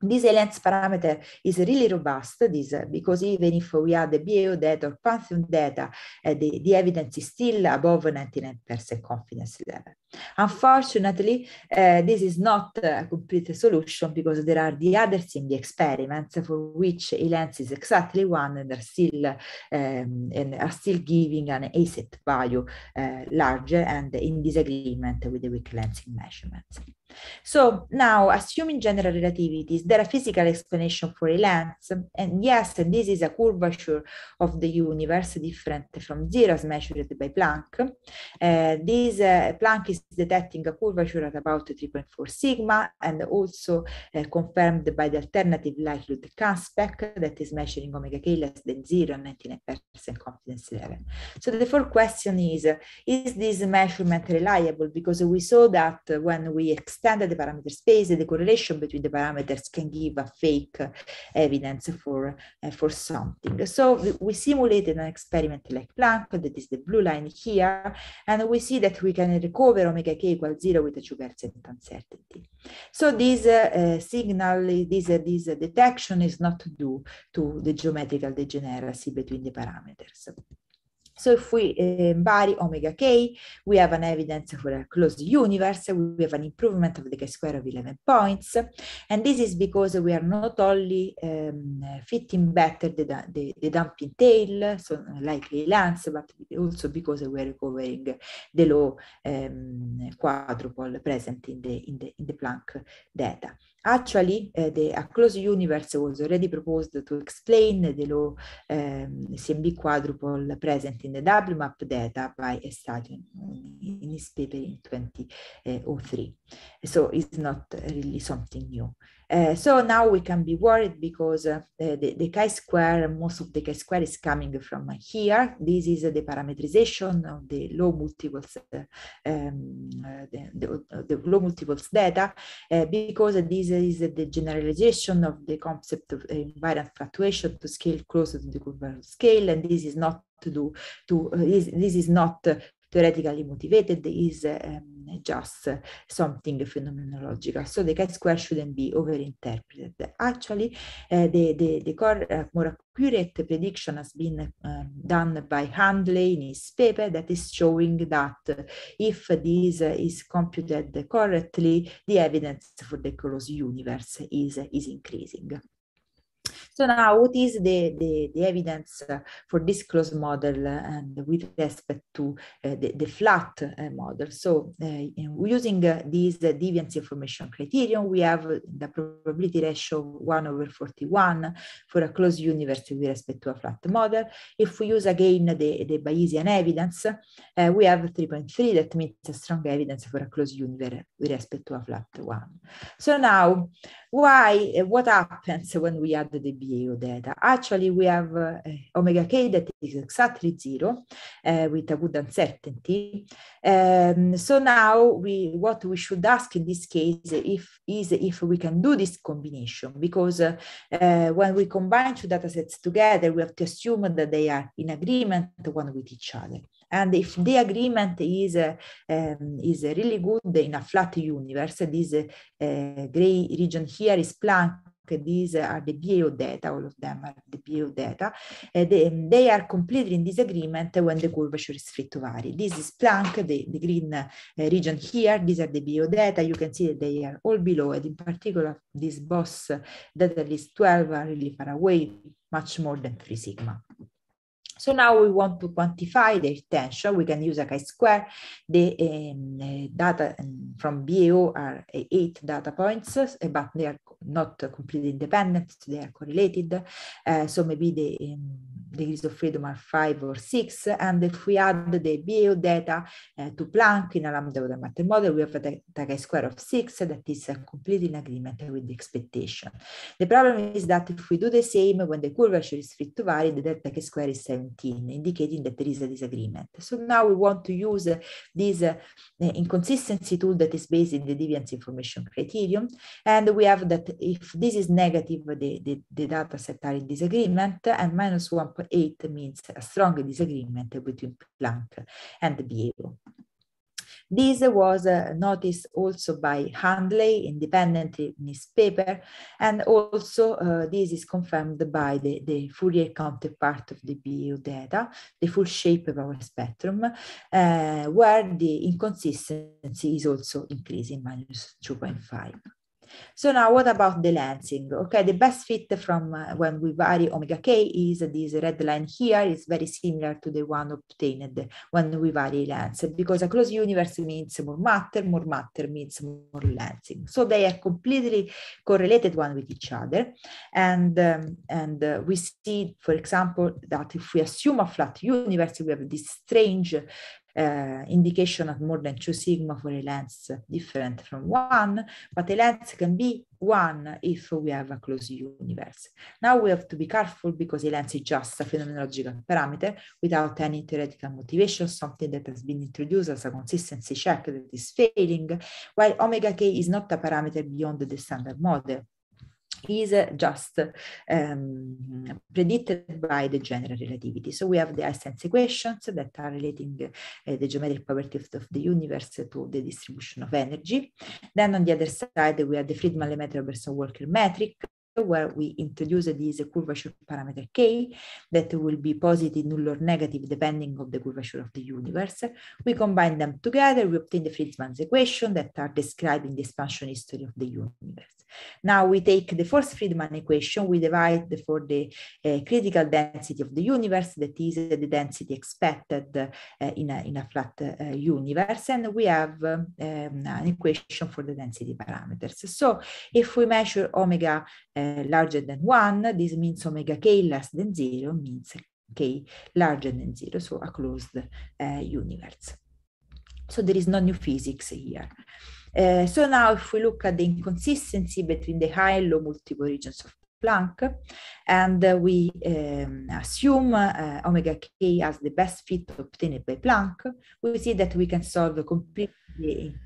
This ELENS parameter is really robust this, because even if we add the BAO data or Pantheon data, uh, the, the evidence is still above 99% confidence level. Unfortunately, uh, this is not a complete solution because there are the others in the experiments for which ELENS is exactly one and are still, um, and are still giving an ASET value eh, larger and in disagreement with the weak lensing measurements. So now, assuming general relativity, is there a physical explanation for lengths? And yes, this is a curvature of the universe different from zero as measured by Planck. Uh, this uh, Planck is detecting a curvature at about 3.4 sigma and also uh, confirmed by the alternative likelihood Caspec, that is measuring omega k less than zero and 99% confidence level. So the first question is, is this measurement reliable? Because we saw that when we extend understand the parameter space and the correlation between the parameters can give a fake evidence for, uh, for something. So we simulated an experiment like Planck, that is the blue line here, and we see that we can recover omega k equals zero with a 2% uncertainty. So this uh, signal, this, this detection is not due to the geometrical degeneracy between the parameters. So if we embody um, omega k, we have an evidence for a closed universe, we have an improvement of the k-square of 11 points. And this is because we are not only um, fitting better the, the, the, dumping tail, so like the lance, but also because we are recovering the low um, quadruple present in the, in the, in the Planck data. Actually, uh, the A Closed Universe was already proposed to explain the low um, ehm, CMB quadruple present in the WMAP data by Estadion in his paper in 2003. Eh, so it's not really something new. Uh, so now we can be worried because uh, the, the chi-square, most of the chi-square is coming from here. This is uh, the parametrization of the low multiples, uh, um, uh, the, the, the, low multiples data, because this is the generalization of the concept of invariant fluctuation to scale closer to the convergence scale, and this is not to do to uh, this, this is not uh, theoretically motivated is um, just something phenomenological. So the chi-square shouldn't be overinterpreted. Actually, uh, the, the, the core, uh, more accurate prediction has been um, done by Handley in his paper that is showing that if this uh, is computed correctly, the evidence for the closed universe is, is increasing. So now what is the, the, the evidence for this closed model and with respect to uh, the, the, flat uh, model? So uh, using these deviance information criterion, we have the probability ratio 1 over 41 for a closed universe with respect to a flat model. If we use again the, the Bayesian evidence, uh, we have 3.3, that means a strong evidence for a closed universe with respect to a flat one. So now, why, what happens when we add the you data. Actually, we have uh, omega k that is exactly zero uh, with a good uncertainty. Um, so now we what we should ask in this case if is if we can do this combination because uh, when we combine two datasets together, we have to assume that they are in agreement one with each other. And if the agreement is uh, um, is really good in a flat universe, this uh, gray region here is Planck these are the BAO data, all of them are the BAO data. They, they, are completely in disagreement when the curvature is free to vary. This is Planck, the, the green uh, region here. These are the BAO data. You can see that they are all below, and in particular, this BOSS data least 12 are really far away, much more than 3 sigma. So now we want to quantify the tension. We can use a chi-square. The um, uh, data um, from BAO are uh, eight data points, but they are not completely independent, they are correlated. Eh, so maybe the um, ehm, degrees of freedom are five or six. And if we add the BAO data uh, to Planck in a lambda water matter model, we have a delta square of six that is uh, eh, completely in agreement with the expectation. The problem is that if we do the same, when the curvature is free to vary, the delta square is 17, indicating that there is a disagreement. So now we want to use uh, this inconsistency tool that is based in the deviance information criterion. And we have that if this is negative, the, the, the data set are in disagreement and minus one eight means a strong disagreement between Planck and Biot. This was uh, noticed also by Handley independently in his paper, and also uh, this is confirmed by the, the, Fourier counterpart of the BU data, the full shape of our spectrum, uh, where the inconsistency is also increasing minus 2.5. So now what about the lensing? Okay, the best fit from uh, when we vary omega k is this red line here is very similar to the one obtained when we vary lens because a closed universe means more matter, more matter means more lensing. So they are completely correlated one with each other. And, um, and uh, we see, for example, that if we assume a flat universe, we have this strange uh, indication of more than two sigma for a lens different from one, but a lens can be one if we have a closed universe. Now we have to be careful because a lens is just a phenomenological parameter without any theoretical motivation, something that has been introduced as a consistency check that is failing, while omega k is not a parameter beyond the standard model is just um, predicted by the general relativity. So we have the Einstein's equations that are relating uh, the geometric properties of the, universe to the distribution of energy. Then on the other side, we have the Friedman Lemaître Berson Walker metric where we introduce this curvature parameter k that will be positive, null or negative depending on the curvature of the universe. We combine them together, we obtain the Friedman's equation that are describing the expansion history of the universe. Now we take the force Friedman equation, we divide for the uh, critical density of the universe, that is uh, the density expected uh, in, a, in a flat uh, universe, and we have um, an equation for the density parameters. So if we measure omega uh, larger than one, this means omega k less than zero means k larger than zero, so a closed uh, universe. So there is no new physics here. Eh, so now if we look at the inconsistency between the high and low multiple regions of Planck, and uh, we um, assume uh, omega k as the best fit obtained by Planck, we see that we can solve completely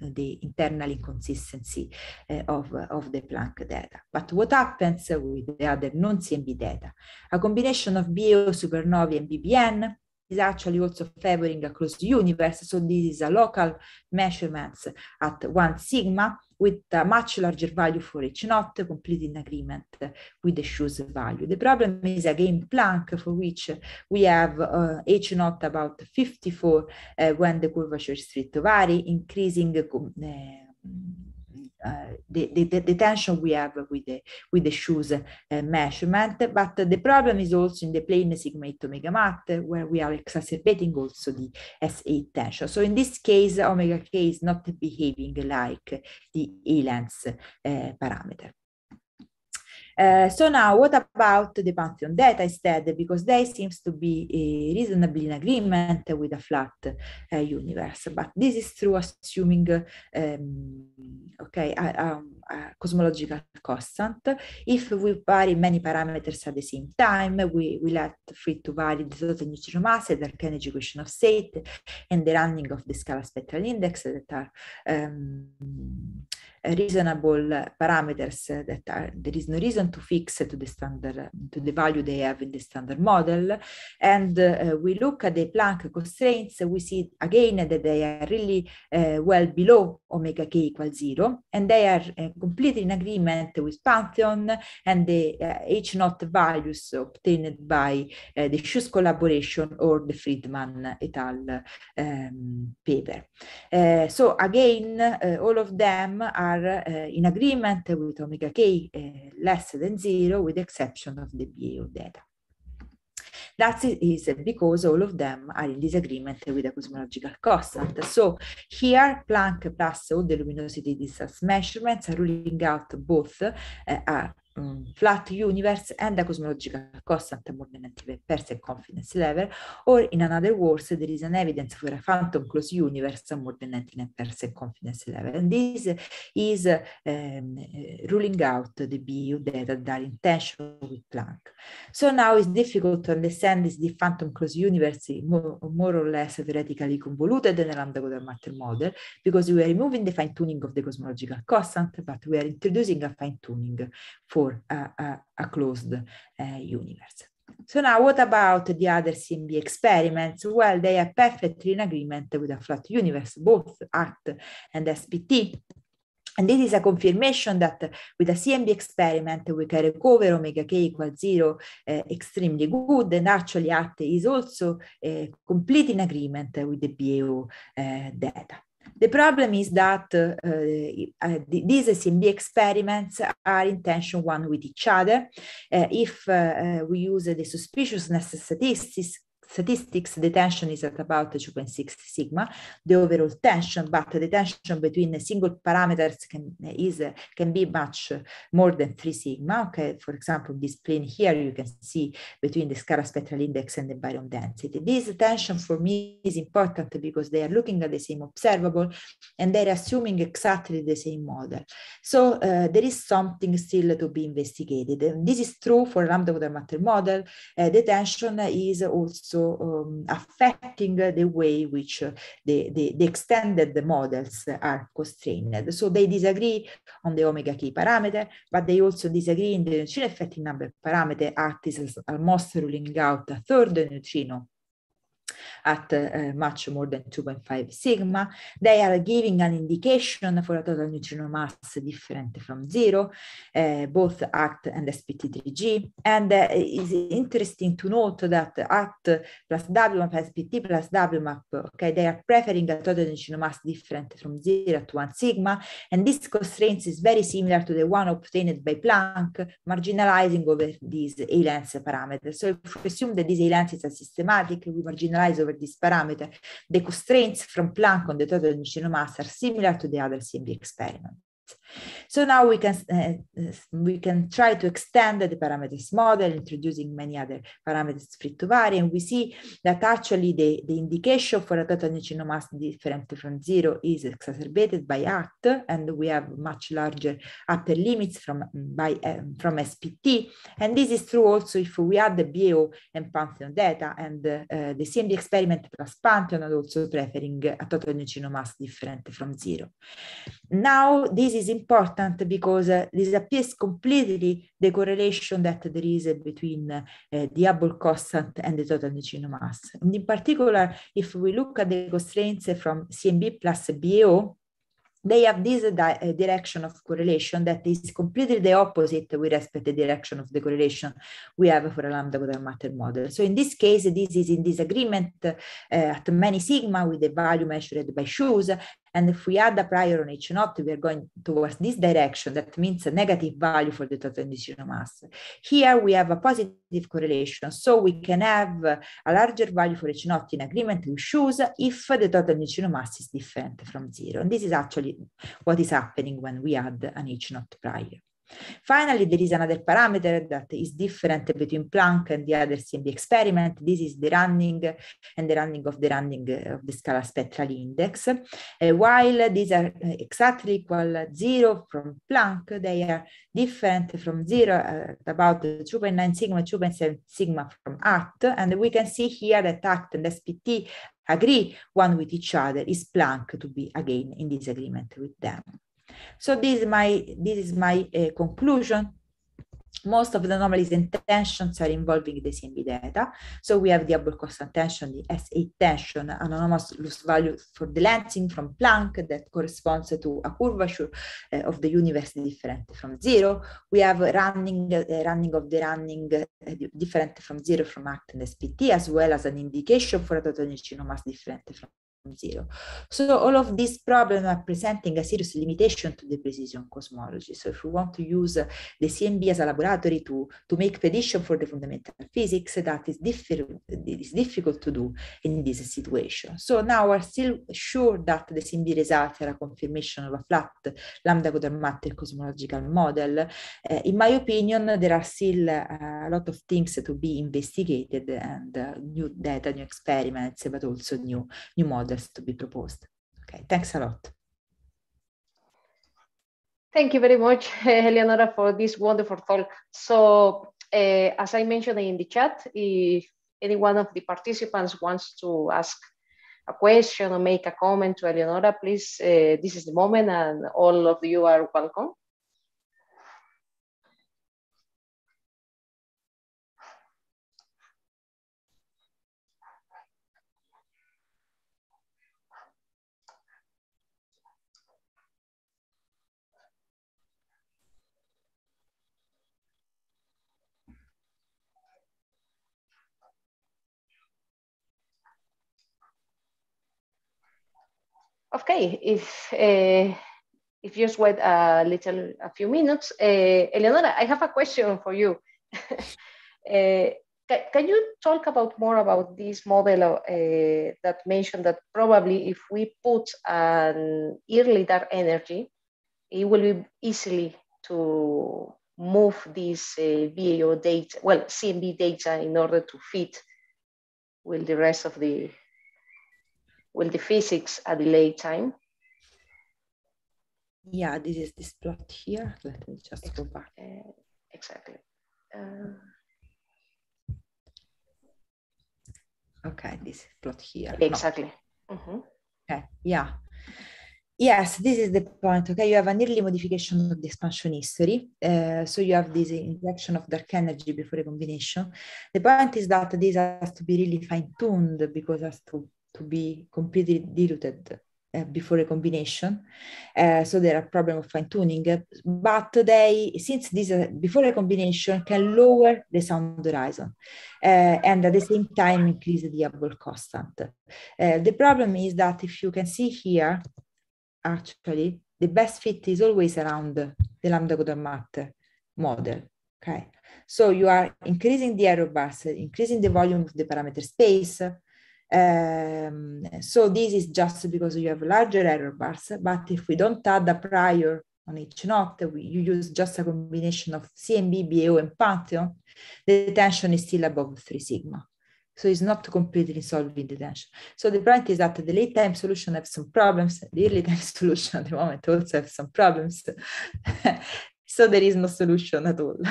the, internal inconsistency uh, of, uh, of the Planck data. But what happens with the other non-CMB data? A combination of BO supernovae and BBN is actually also favoring across the universe. So this is a local measurements at one sigma with a much larger value for each knot, completely in agreement with the shoe's value. The problem is again Planck, for which we have uh, not knot about 54 uh, when the curvature is straight to vary, increasing uh, the, the, the, tension we have with the with the shoes uh, measurement. But the problem is also in the plane sigma 8 omega mat, where we are exacerbating also the S8 tension. So in this case, omega k is not behaving like the elans uh, parameter. Eh, so now what about the Pantheon data instead? Because they seems to be reasonably in agreement with a flat uh, universe, but this is through assuming uh, um, okay a, a cosmological constant. If we vary many parameters at the same time, we, we let free to vary the total neutrino mass, the energy equation of state, and the running of the scalar spectral index that are um, reasonable parameters that are, there is no reason to fix to the standard, to the value they have in the standard model. And uh, we look at the Planck constraints, we see again that they are really uh, well below omega k equals zero, and they are uh, completely in agreement with Pantheon and the H naught values obtained by the Schuss collaboration or the Friedman et al. Um, paper. so again, all of them are are eh, in agreement with omega k eh, less than zero with the exception of the BAO data. That is because all of them are in disagreement with the cosmological constant. So here, Planck plus all the luminosity distance measurements are ruling out both uh, Mm, flat universe and a cosmological constant more than a percent confidence level, or in another words, there is an evidence for a phantom closed universe more than 99% confidence level. And this is um, ruling out the BU data that are in tension with Planck. So now it's difficult to understand this the phantom closed universe more, more or less theoretically convoluted in the lambda godel matter model, because we are removing the fine tuning of the cosmological constant, but we are introducing a fine tuning for for a, a, a closed uh, universe. So now what about the other CMB experiments? Well, they are perfectly in agreement with a flat universe, both ACT and SPT. And this is a confirmation that with a CMB experiment, we can recover omega k equals zero uh, extremely good. And actually, ACT is also uh, complete in agreement with the BAO uh, data. The problem is that uh, uh these SMB experiments are in tension one with each other. Uh, if uh, we use the suspiciousness statistics, statistics, the tension is at about 2.6 sigma, the overall tension, but the tension between single parameters can, is, can be much more than 3 sigma. Okay, for example, this plane here, you can see between the scalar spectral index and the baryon density. This tension for me is important because they are looking at the same observable and they're assuming exactly the same model. So uh, there is something still to be investigated. And this is true for lambda water matter model. Uh, the tension is also um, affecting the way which the, the, the extended models are constrained. So they disagree on the omega key parameter, but they also disagree in the neutrino effective number parameter. Artists are almost ruling out a third neutrino at uh, much more than 2.5 sigma. They are giving an indication for a total neutrino mass different from zero, uh, both ACT and SPT3G. And uh, eh, it's interesting to note that ACT plus WMAP, SPT plus WMAP, okay, they are preferring a total neutrino mass different from zero to one sigma. And this constraint is very similar to the one obtained by Planck, marginalizing over these A-length parameters. So if we assume that this A-length is a systematic, we marginalize lies over this parameter, the constraints from Planck on the total initial mass are similar to the other CMB experiments. So now we can, uh, uh, we can try to extend the parameters model, introducing many other parameters free to vary. And we see that actually the, the indication for a total neutrino mass different from zero is exacerbated by ACT, and we have much larger upper limits from, by, um, from SPT. And this is true also if we add the BAO and Pantheon data and uh, the CMB experiment plus Pantheon and also preferring a total neutrino mass different from zero. Now this is important important because uh, this appears completely the correlation that there is uh, between uh, the Hubble constant and the total neutrino mass. And in particular, if we look at the constraints from CMB plus BAO, they have this eh, direction of correlation that is completely the opposite with respect to the direction of the correlation we have for a lambda godal matter model. So in this case, this is in disagreement uh, at many sigma with the value measured by shoes, and if we add a prior on H naught, we are going towards this direction. That means a negative value for the total initial mass. Here we have a positive correlation. So we can have a larger value for H naught in agreement with shoes if the total initial mass is different from zero. And this is actually what is happening when we add an H naught prior. Finally, there is another parameter that is different between Planck and the others in the experiment. This is the running and the running of the running uh, of the scalar spectral index. Uh, while these are uh, exactly equal zero from Planck, they are different from zero at about 2.9 sigma, 2.7 sigma from ACT. And we can see here that ACT and SPT agree one with each other is Planck to be again in disagreement with them. So this is my, this is my uh, conclusion. Most of the anomalies and tensions are involving the CMB data. So we have the Hubble constant tension, the S8 tension, an anomalous loss value for the lensing from Planck that corresponds to a curvature uh, of the universe different from zero. We have running, uh, running of the running uh, different from zero from act and SPT, as well as an indication for a totonic anomalous different from zero. So all of these problems are presenting a serious limitation to the precision cosmology. So if we want to use the CMB as a laboratory to, to make prediction for the fundamental physics, that is, is difficult to do in this situation. So now we're still sure that the CMB results are a confirmation of a flat lambda quadratic cosmological model. Uh, in my opinion, there are still uh, a lot of things to be investigated and uh, new data, new experiments, but also new, new models models to be proposed. Okay, thanks a lot. Thank you very much, [LAUGHS] Eleonora, for this wonderful talk. So uh, as I mentioned in the chat, if any one of the participants wants to ask a question or make a comment to Eleonora, please, uh, this is the moment and all of you are welcome. Okay, if uh, if you just wait a little, a few minutes, uh, Eleonora, I have a question for you. uh, [LAUGHS] can you talk about more about this model uh, that mentioned that probably if we put an early dark energy, it will be easily to move this uh, VAO data, well, CMB data in order to fit with the rest of the Will the physics a delay time? Yeah, this is this plot here. Let me just Ex go back. Uh, exactly. Uh, okay, this plot here. Exactly. Mm -hmm. Okay, yeah. Yes, this is the point. Okay, you have an early modification of the expansion history. Uh, so you have this injection of dark energy before a combination. The point is that this has to be really fine tuned because it has to to be completely diluted uh, before a combination. Uh, so there are problems of fine tuning, but they, since this eh, before a combination can lower the sound horizon and at the same time increase the Hubble constant. the problem is that if you can see here, actually, the best fit is always around the lambda Goddard matter model. Okay, so you are increasing the error bars, increasing the volume of the parameter space, um, so this is just because you have larger error bars, but if we don't add a prior on each note, we, you use just a combination of CMB, BAO, and Pantheon, the tension is still above 3 sigma. So it's not completely solving the tension. So the point is that the late time solution have some problems. The early [LAUGHS] time solution at the moment also have some problems. [LAUGHS] so there is no solution at all. [LAUGHS]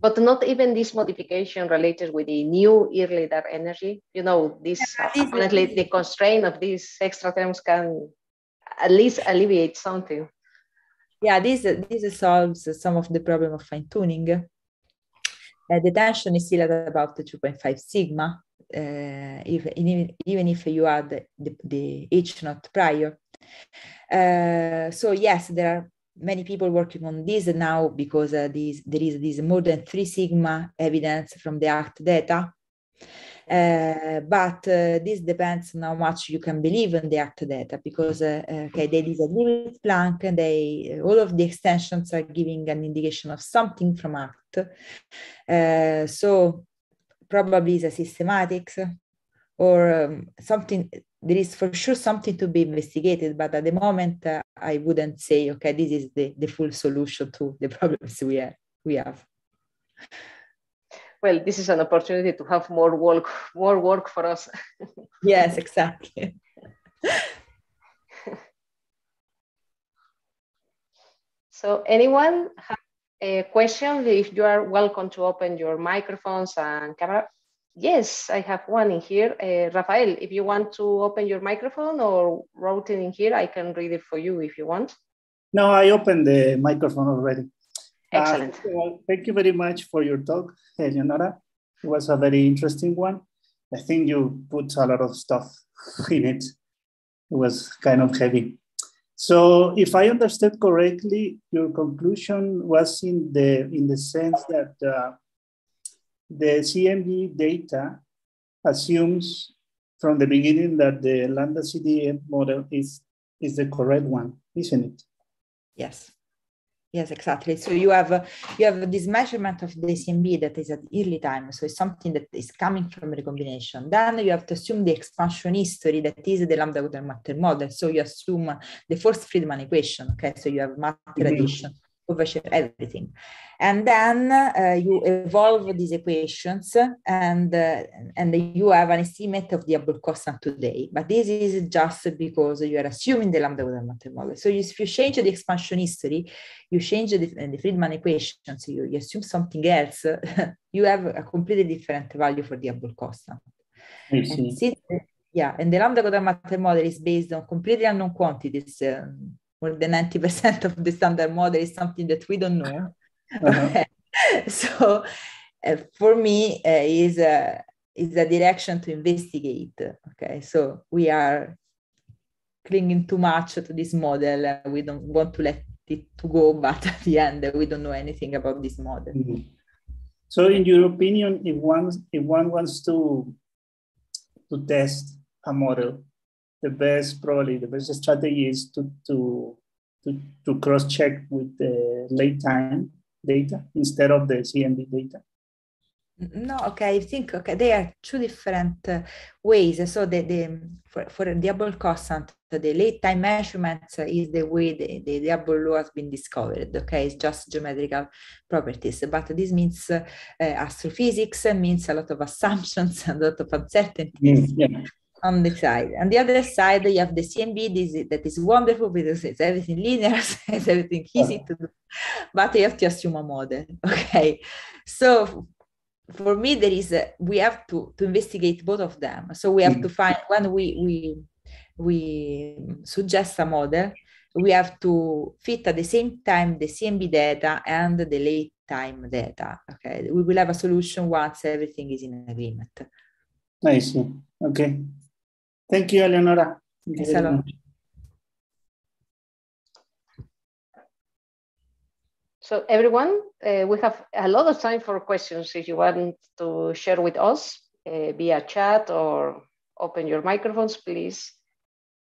but not even this modification related with the new dark energy. You know, this apparently the constraint of these extra terms can at least alleviate something. Yeah, this this solves some of the problem of fine tuning. Uh, the tension is still at about 2.5 sigma, uh, if, even, even if you add the, the H not prior. Uh, so yes, there are many people working on this now because uh, this, there is this more than three sigma evidence from the ACT data. Uh, but uh, this depends on how much you can believe in the ACT data because uh, uh, okay, they disagree with Planck and they uh, all of the extensions are giving an indication of something from ACT. so probably it's a systematics or um, something there is for sure something to be investigated, but at the moment, uh, I wouldn't say, okay, this is the, the full solution to the [LAUGHS] problems we, are, we have. Well, this is an opportunity to have more work, more work for us. [LAUGHS] yes, exactly. [LAUGHS] so, anyone have a question? If you are welcome to open your microphones and camera. Yes, I have one in here. Uh, Rafael, if you want to open your microphone or wrote it in here, I can read it for you if you want. No, I opened the microphone already. Uh, Excellent. Uh, well, thank you very much for your talk, Eleonora. Eh, it was a very interesting one. I think you put a lot of stuff in it. It was kind of heavy. So if I understood correctly, your conclusion was in the in the sense that uh, the CMB data assumes from the beginning that the lambda CDM model is, is the correct one, isn't it? Yes. Yes, exactly. So you have uh, you have this measurement of the CMB that is at early time, so it's something that is coming from recombination. Then you have to assume the expansion history that is the lambda water matter model. So you assume the first Friedman equation. Okay, so you have matter mm -hmm. addition everything. And then uh, you evolve these equations and, uh, and you have an estimate of the Hubble constant today. But this is just because you are assuming the lambda matter model. So if you change the expansion history, you change the, uh, the Friedman equations, you, you assume something else, [LAUGHS] you have a completely different value for the Hubble constant. yeah, and the lambda matter model is based on completely unknown quantities. Um, more than 90% of the standard model is something that we don't know. Uh-huh. [LAUGHS] so uh, for me uh, is a uh, is a direction to investigate. Okay, so we are clinging too much to this model. Uh, we don't want to let it to go, [LAUGHS] but at the end uh, we don't know anything about this model. Mm-hmm. So, in your opinion, if one if one wants to to test a model, the best probably the best strategy is to to to, to cross check with the late time data instead of the CMB data. No, okay. I think okay. They are two different uh, ways. So the, the for, for double constant, the late time measurements is the way the, the double law has been discovered. Okay, it's just geometrical properties. But this means uh, uh astrophysics means a lot of assumptions and [LAUGHS] a lot of uncertainties. Mm, yeah on the side. On the other side, you have the CMB this, that is wonderful because it's everything linear, [LAUGHS] it's everything easy oh. to do, but you have to assume a model. [LAUGHS] Okay, so for me, there is a, we have to to investigate both of them. So we have mm-hmm. to find when we we we suggest a model, we have to fit at the same time the CMB data and the late time data. Okay, we will have a solution once everything is in agreement. I see. Okay. Thank you, Eleonora. So everyone, uh, we have a lot of time for questions if you want to share with us uh, via chat or open your microphones, please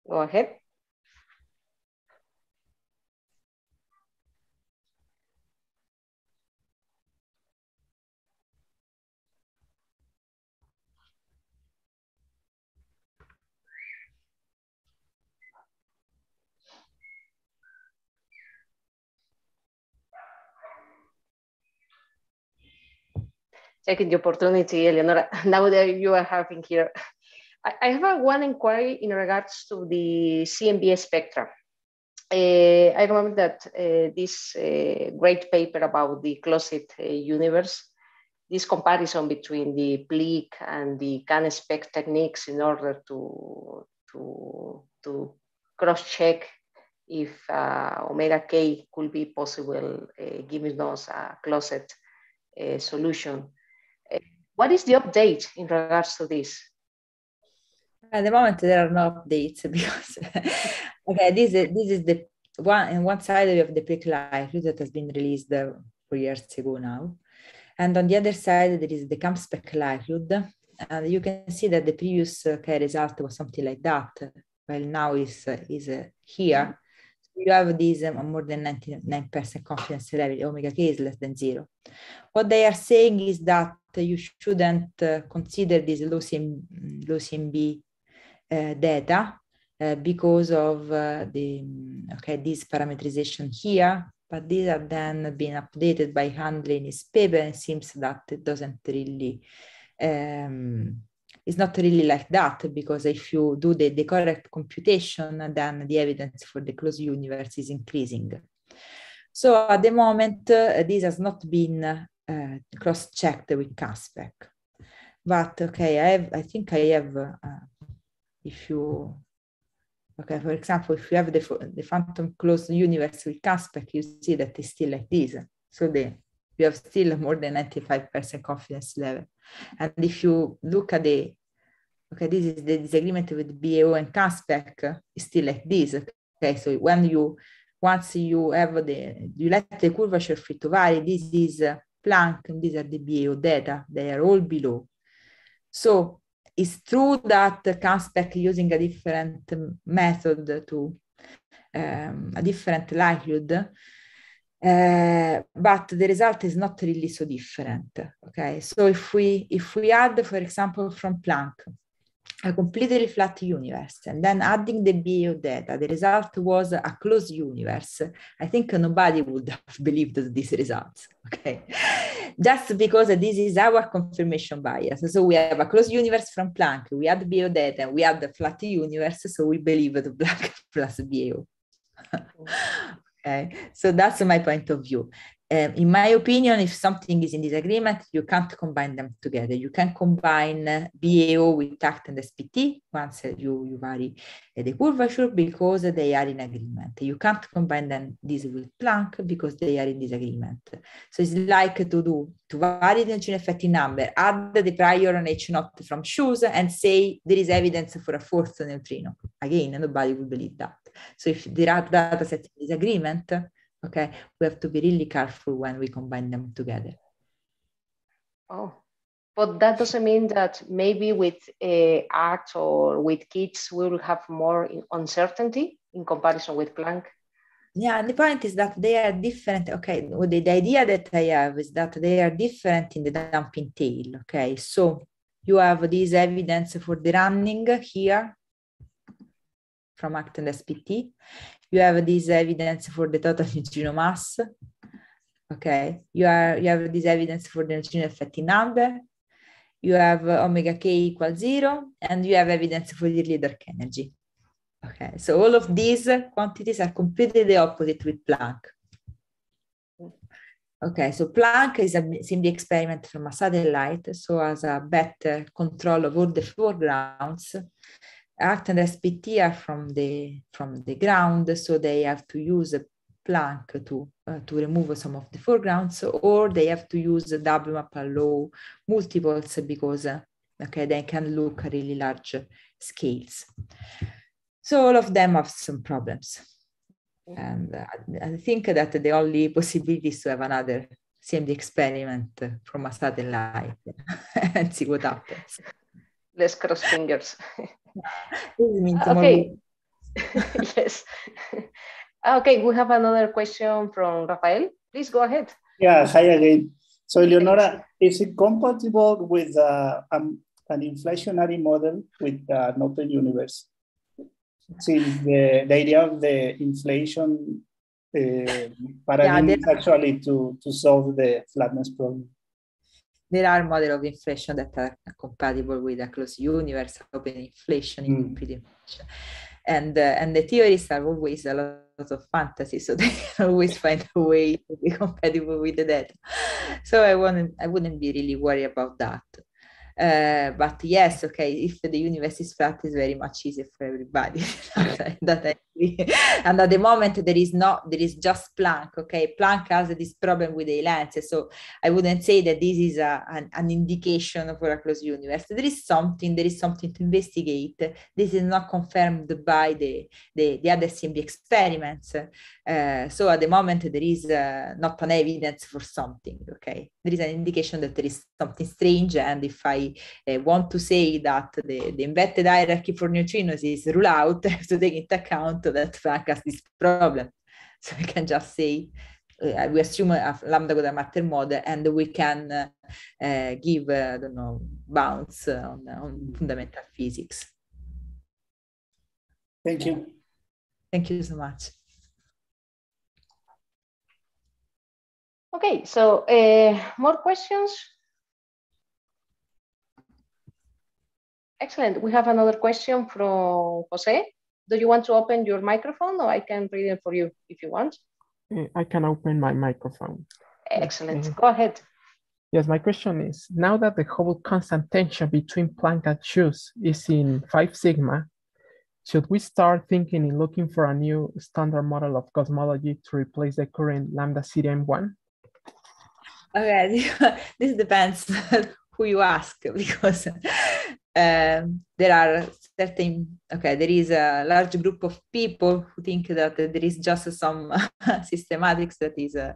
go ahead. taking the opportunity, Eleonora, [LAUGHS] now that you are having here. I, have one inquiry in regards to the CMBS spectra. Uh, eh, I remember that uh, this uh, great paper about the closet universe, this comparison between the Bleak and the can spec techniques in order to, to, to cross-check if uh, omega k could be possible giving us a closet solution. What is the update in regards to this? At the moment, there are no updates [LAUGHS] because okay, this is, this is the one in one side of the pre-life that has been released uh, four years ago now, and on the other side there is the camp spec likelihood, and you can see that the previous uh, result was something like that. Well, now is uh, is uh, here you have this um, more than 99% confidence level, omega k is less than zero. What they are saying is that you shouldn't uh, consider this losing losing B uh, data uh, because of uh, the okay this parameterization here. But these are then being updated by handling this paper, and seems that it doesn't really um, it's not really like that because if you do the, the correct computation, then the evidence for the closed universe is increasing. So at the moment, uh, this has not been uh, cross-checked with Caspec. But okay, I have, I think I have, uh, if you, okay, for example, if you have the, the phantom closed universe with Caspec, you see that it's still like this. So the, you have still more than 95% confidence level. And if you look at the, okay, this is the disagreement with BAO and CASPEC, is still like this. Okay, so when you, once you have the, you let the curvature free to vary, this is Planck, and these are the BAO data, they are all below. So it's true that CASPEC using a different method to um, a different likelihood uh, but the result is not really so different. Okay, so if we if we add, for example, from Planck, a completely flat universe, and then adding the BU data, the result was a closed universe. I think nobody would [LAUGHS] have believed these results. Okay, just because this is our confirmation bias. So we have a closed universe from Planck, we add BU data, we add the flat universe, so we believe the Planck [LAUGHS] plus BU. Okay, so that's my point of view. Um, in my opinion, if something is in disagreement, you can't combine them together. You can combine uh, BAO with TACT and SPT once uh, you, you vary uh, the curvature because they are in agreement. You can't combine them this with Planck because they are in disagreement. So it's like to do to vary the Newton effective number, add the prior on H naught from shoes, and say there is evidence for a fourth neutrino. Again, nobody will believe that. So if there are data sets in disagreement, okay, we have to be really careful when we combine them together. Oh, but that doesn't mean that maybe with uh, art or with kids we will have more uncertainty in comparison with Planck. Yeah, and the point is that they are different. Okay, well, the, the idea that I have is that they are different in the dumping tail. Okay, so you have this evidence for the running here from ACT and SPT. You have this evidence for the total neutrino mass. Okay, you are you have this evidence for the neutrino effective number. You have uh, omega k equals zero, and you have evidence for the dark energy. Okay, so all of these quantities are completely the opposite with Planck. Okay, so Planck is a the experiment from a satellite, so has a better control of all the foregrounds act and SPT are from the from the ground, so they have to use a plank to uh, to remove some of the foregrounds, or they have to use a WMAP allow multiples because uh, okay they can look really large scales. So all of them have some problems, and uh, I think that the only possibility is to have another same experiment from a satellite [LAUGHS] and see what happens. Let's cross fingers. [LAUGHS] Ah, okay. [LAUGHS] yes. Ah, okay, we have another question from Rafael. Please go ahead. Yeah, hi again. So, Leonora, is it compatible with uh, um, an inflationary model with uh, an open universe? Since the, the idea of the inflation uh, paradigm yeah, is actually to, to solve the flatness problem there are model of inflation that are compatible with a closed universe, open inflation, mm. much. And, uh, and the theories are always a lot of fantasy, so [LAUGHS] they can always find a way to be compatible with the data. So I, wouldn't, I wouldn't be really worried about that. Uh, but yes, okay, if the universe is flat, it's very much easier for everybody. [LAUGHS] that I and at the moment, there is not, there is just Planck. Okay, Planck has this problem with the lens. so I wouldn't say that this is a, an, an indication for a closed universe. There is something, there is something to investigate. This is not confirmed by the the, the other CMB experiments. Uh, so at the moment, there is uh, not an evidence for something. Okay, there is an indication that there is something strange, and if I uh, want to say that the, the invented hierarchy for neogenesis is ruled out, to [LAUGHS] take into account that Frank has this problem. So we can just say, uh, we assume a lambda quadra matter model and we can uh, give, I don't know, bounds on, on fundamental physics. Thank you. Thank you so much. Okay, so uh, more questions? Excellent. We have another question from Jose. Do you want to open your microphone or I can read it for you if you want? Eh, I can open my microphone. Excellent. Okay. Go ahead. Yes, my question is, now that the Hubble constant tension between plank and shoes is in 5 sigma, should we start thinking in looking for a new standard model of cosmology to replace the current lambda CDM one? Okay, [LAUGHS] this depends [LAUGHS] who you ask [LAUGHS] because um, there are certain okay there is a large group of people who think that there is just some [LAUGHS] systematics that is uh,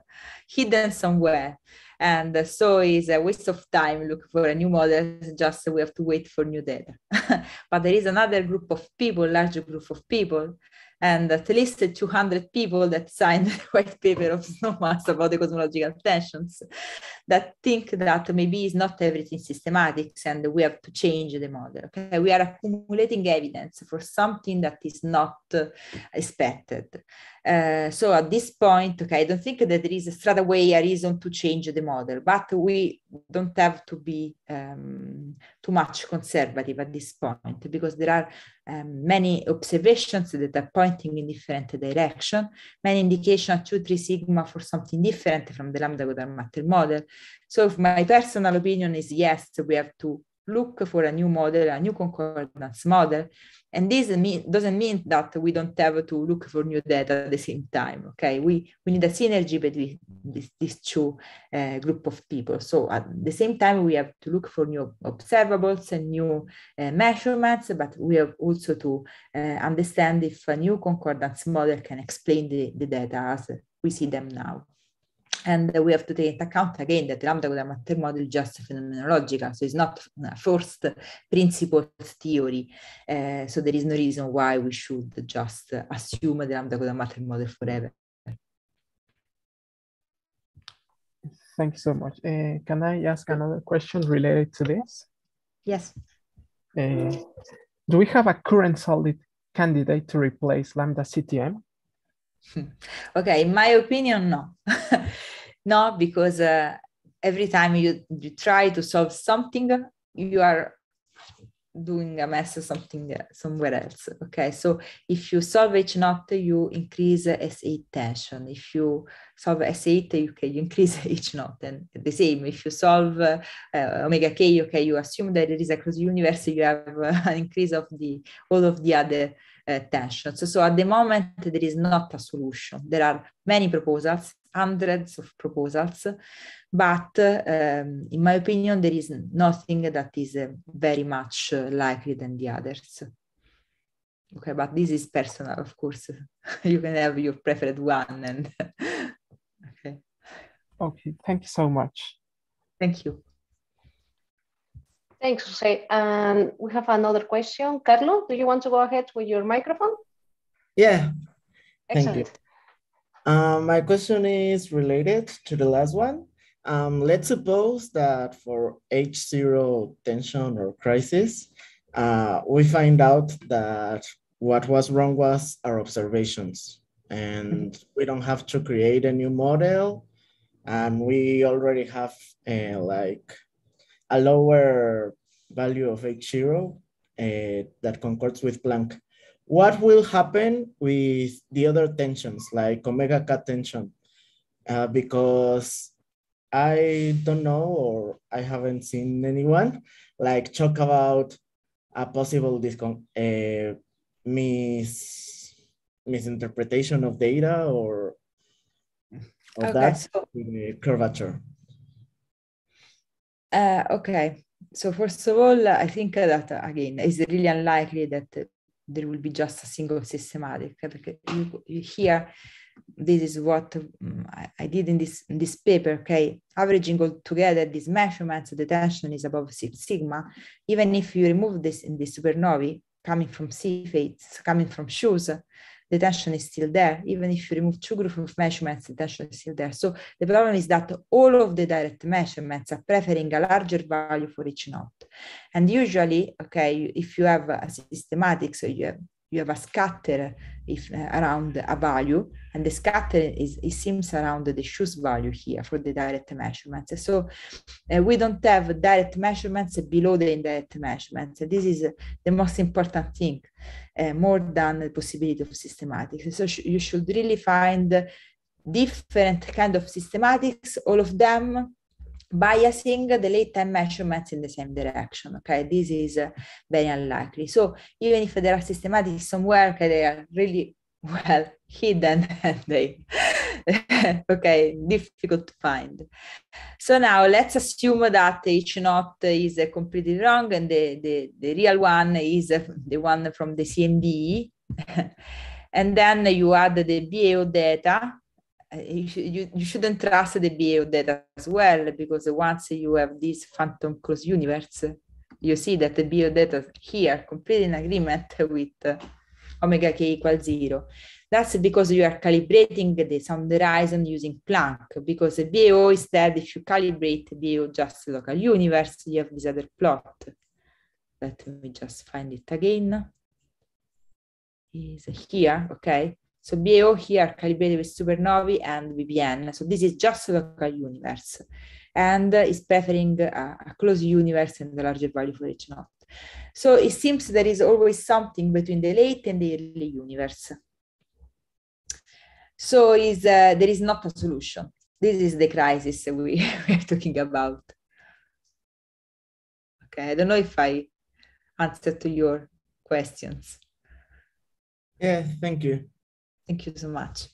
hidden somewhere and so is a waste of time look for a new model just we have to wait for new data [LAUGHS] but there is another group of people large group of people and at least 200 people that signed the [LAUGHS] white paper of SNOMAS about the cosmological tensions that think that maybe is not everything systematic and we have to change the model. Okay? We are accumulating evidence for something that is not uh, expected. Uh, so at this point, okay, I don't think that there is a straight away a reason to change the model, but we don't have to be um, too much conservative at this point because there are um, many observations that are pointing in different direction, many indication of 2, 3 sigma for something different from the lambda godard matter model. So if my personal opinion is yes, we have to look for a new model, a new concordance model. And this mean, doesn't mean that we don't have to look for new data at the same time. Okay, we, we need a synergy between this, these two uh, group of people. So at the same time, we have to look for new observables and new uh, measurements, but we have also to uh, understand if a new concordance model can explain the, the data as we see them now. And we have to take into account again that lambda a matter model is just phenomenological, so it's not first principle theory. Uh, so there is no reason why we should just assume the lambda a matter model forever. Thank you so much. Uh, can I ask another question related to this? Yes. Uh, do we have a current solid candidate to replace Lambda CTM? [LAUGHS] Okay, in my opinion, no. [LAUGHS] no because uh, every time you, you try to solve something you are doing a mess or something uh, somewhere else okay so if you solve h not, you increase s8 tension if you solve s8 you can you increase h not, and the same if you solve uh, uh, omega k okay you assume that there is a closed universe you have uh, [LAUGHS] an increase of the all of the other uh, tensions so, so at the moment there is not a solution there are many proposals hundreds of proposals, but um, in my opinion, there is nothing that is uh, very much uh, likely than the others. Okay, but this is personal, of course. [LAUGHS] you can have your preferred one and [LAUGHS] okay. Okay, thank you so much. Thank you. Thanks, Jose. And um, we have another question. Carlo, do you want to go ahead with your microphone? Yeah. Excellent. Thank you. Um, my question is related to the last one. Um, let's suppose that for H0 tension or crisis, uh, we find out that what was wrong was our observations and we don't have to create a new model and we already have a, like a lower value of H0 uh, that concords with Planck what will happen with the other tensions like omega cat tension uh, because i don't know or i haven't seen anyone like talk about a possible discon- uh, mis- misinterpretation of data or of okay, that so, curvature uh, okay so first of all i think that again it's really unlikely that there will be just a single systematic. Okay? You, here, this is what mm, I, I did in this in this paper. Okay, averaging all together these measurements, the tension is above six sigma. Even if you remove this in the supernovae coming from sea fates, coming from shoes, the tension is still there. Even if you remove two groups of measurements, the tension is still there. So the problem is that all of the direct measurements are preferring a larger value for each knot, And usually, okay, if you have a systematic, so you have you have a scatter if uh, around a value and the scatter is it seems around the shoes value here for the direct measurements so uh, we don't have direct measurements below the indirect measurements this is uh, the most important thing uh, more than the possibility of systematics so sh you should really find different kind of systematics all of them biasing the late time measurements in the same direction. Okay, this is uh, very unlikely. So even if there are systematic somewhere, okay, they are really [LAUGHS] well hidden [LAUGHS] and they [LAUGHS] okay difficult to find so now let's assume that each note is completely wrong and the, the the real one is the one from the cmd and then you add the bao data Eh, you, should, you, shouldn't trust the BAO data as well, because once you have this phantom cross universe, you see that the BAO data here completely in agreement with uh, omega k equals zero. That's because you are calibrating the sound horizon using Planck, because the BAO is that if you calibrate BAO just local universe, you have this other plot. Let me just find it again. Is here, okay? So BAO here calibrated with supernovae and BBN. So this is just a local universe and uh, is preferring a, uh, a closed universe and the larger value for each knot. So it seems there is always something between the late and the early universe. So is, uh, there is not a solution. This is the crisis [LAUGHS] we, we are talking about. Okay, I don't know if I answered to your questions. Yeah, thank you. Thank you so much.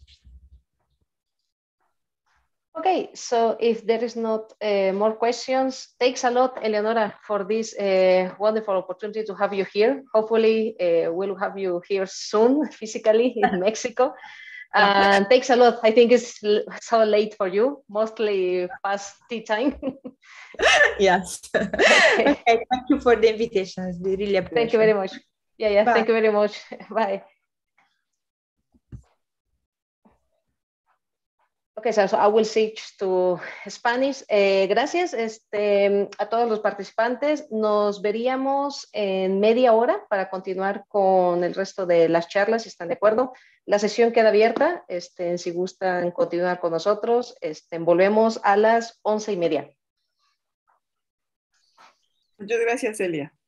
Okay, so if there is not uh, more questions, thanks a lot, Eleonora, for this uh, wonderful opportunity to have you here. Hopefully, uh, we'll have you here soon, [LAUGHS] physically in [LAUGHS] Mexico. And thanks a lot. I think it's so late for you, mostly past tea time. [LAUGHS] yes. Okay. okay. Thank you for the invitation. It's really a pleasure. Thank you very much. Yeah, yeah. Bye. Thank you very much. Bye. Ok, so I will switch to Spanish. Eh, gracias este, a todos los participantes. Nos veríamos en media hora para continuar con el resto de las charlas, si están de acuerdo. La sesión queda abierta. Este, si gustan continuar con nosotros, este, volvemos a las once y media. Muchas gracias, Elia.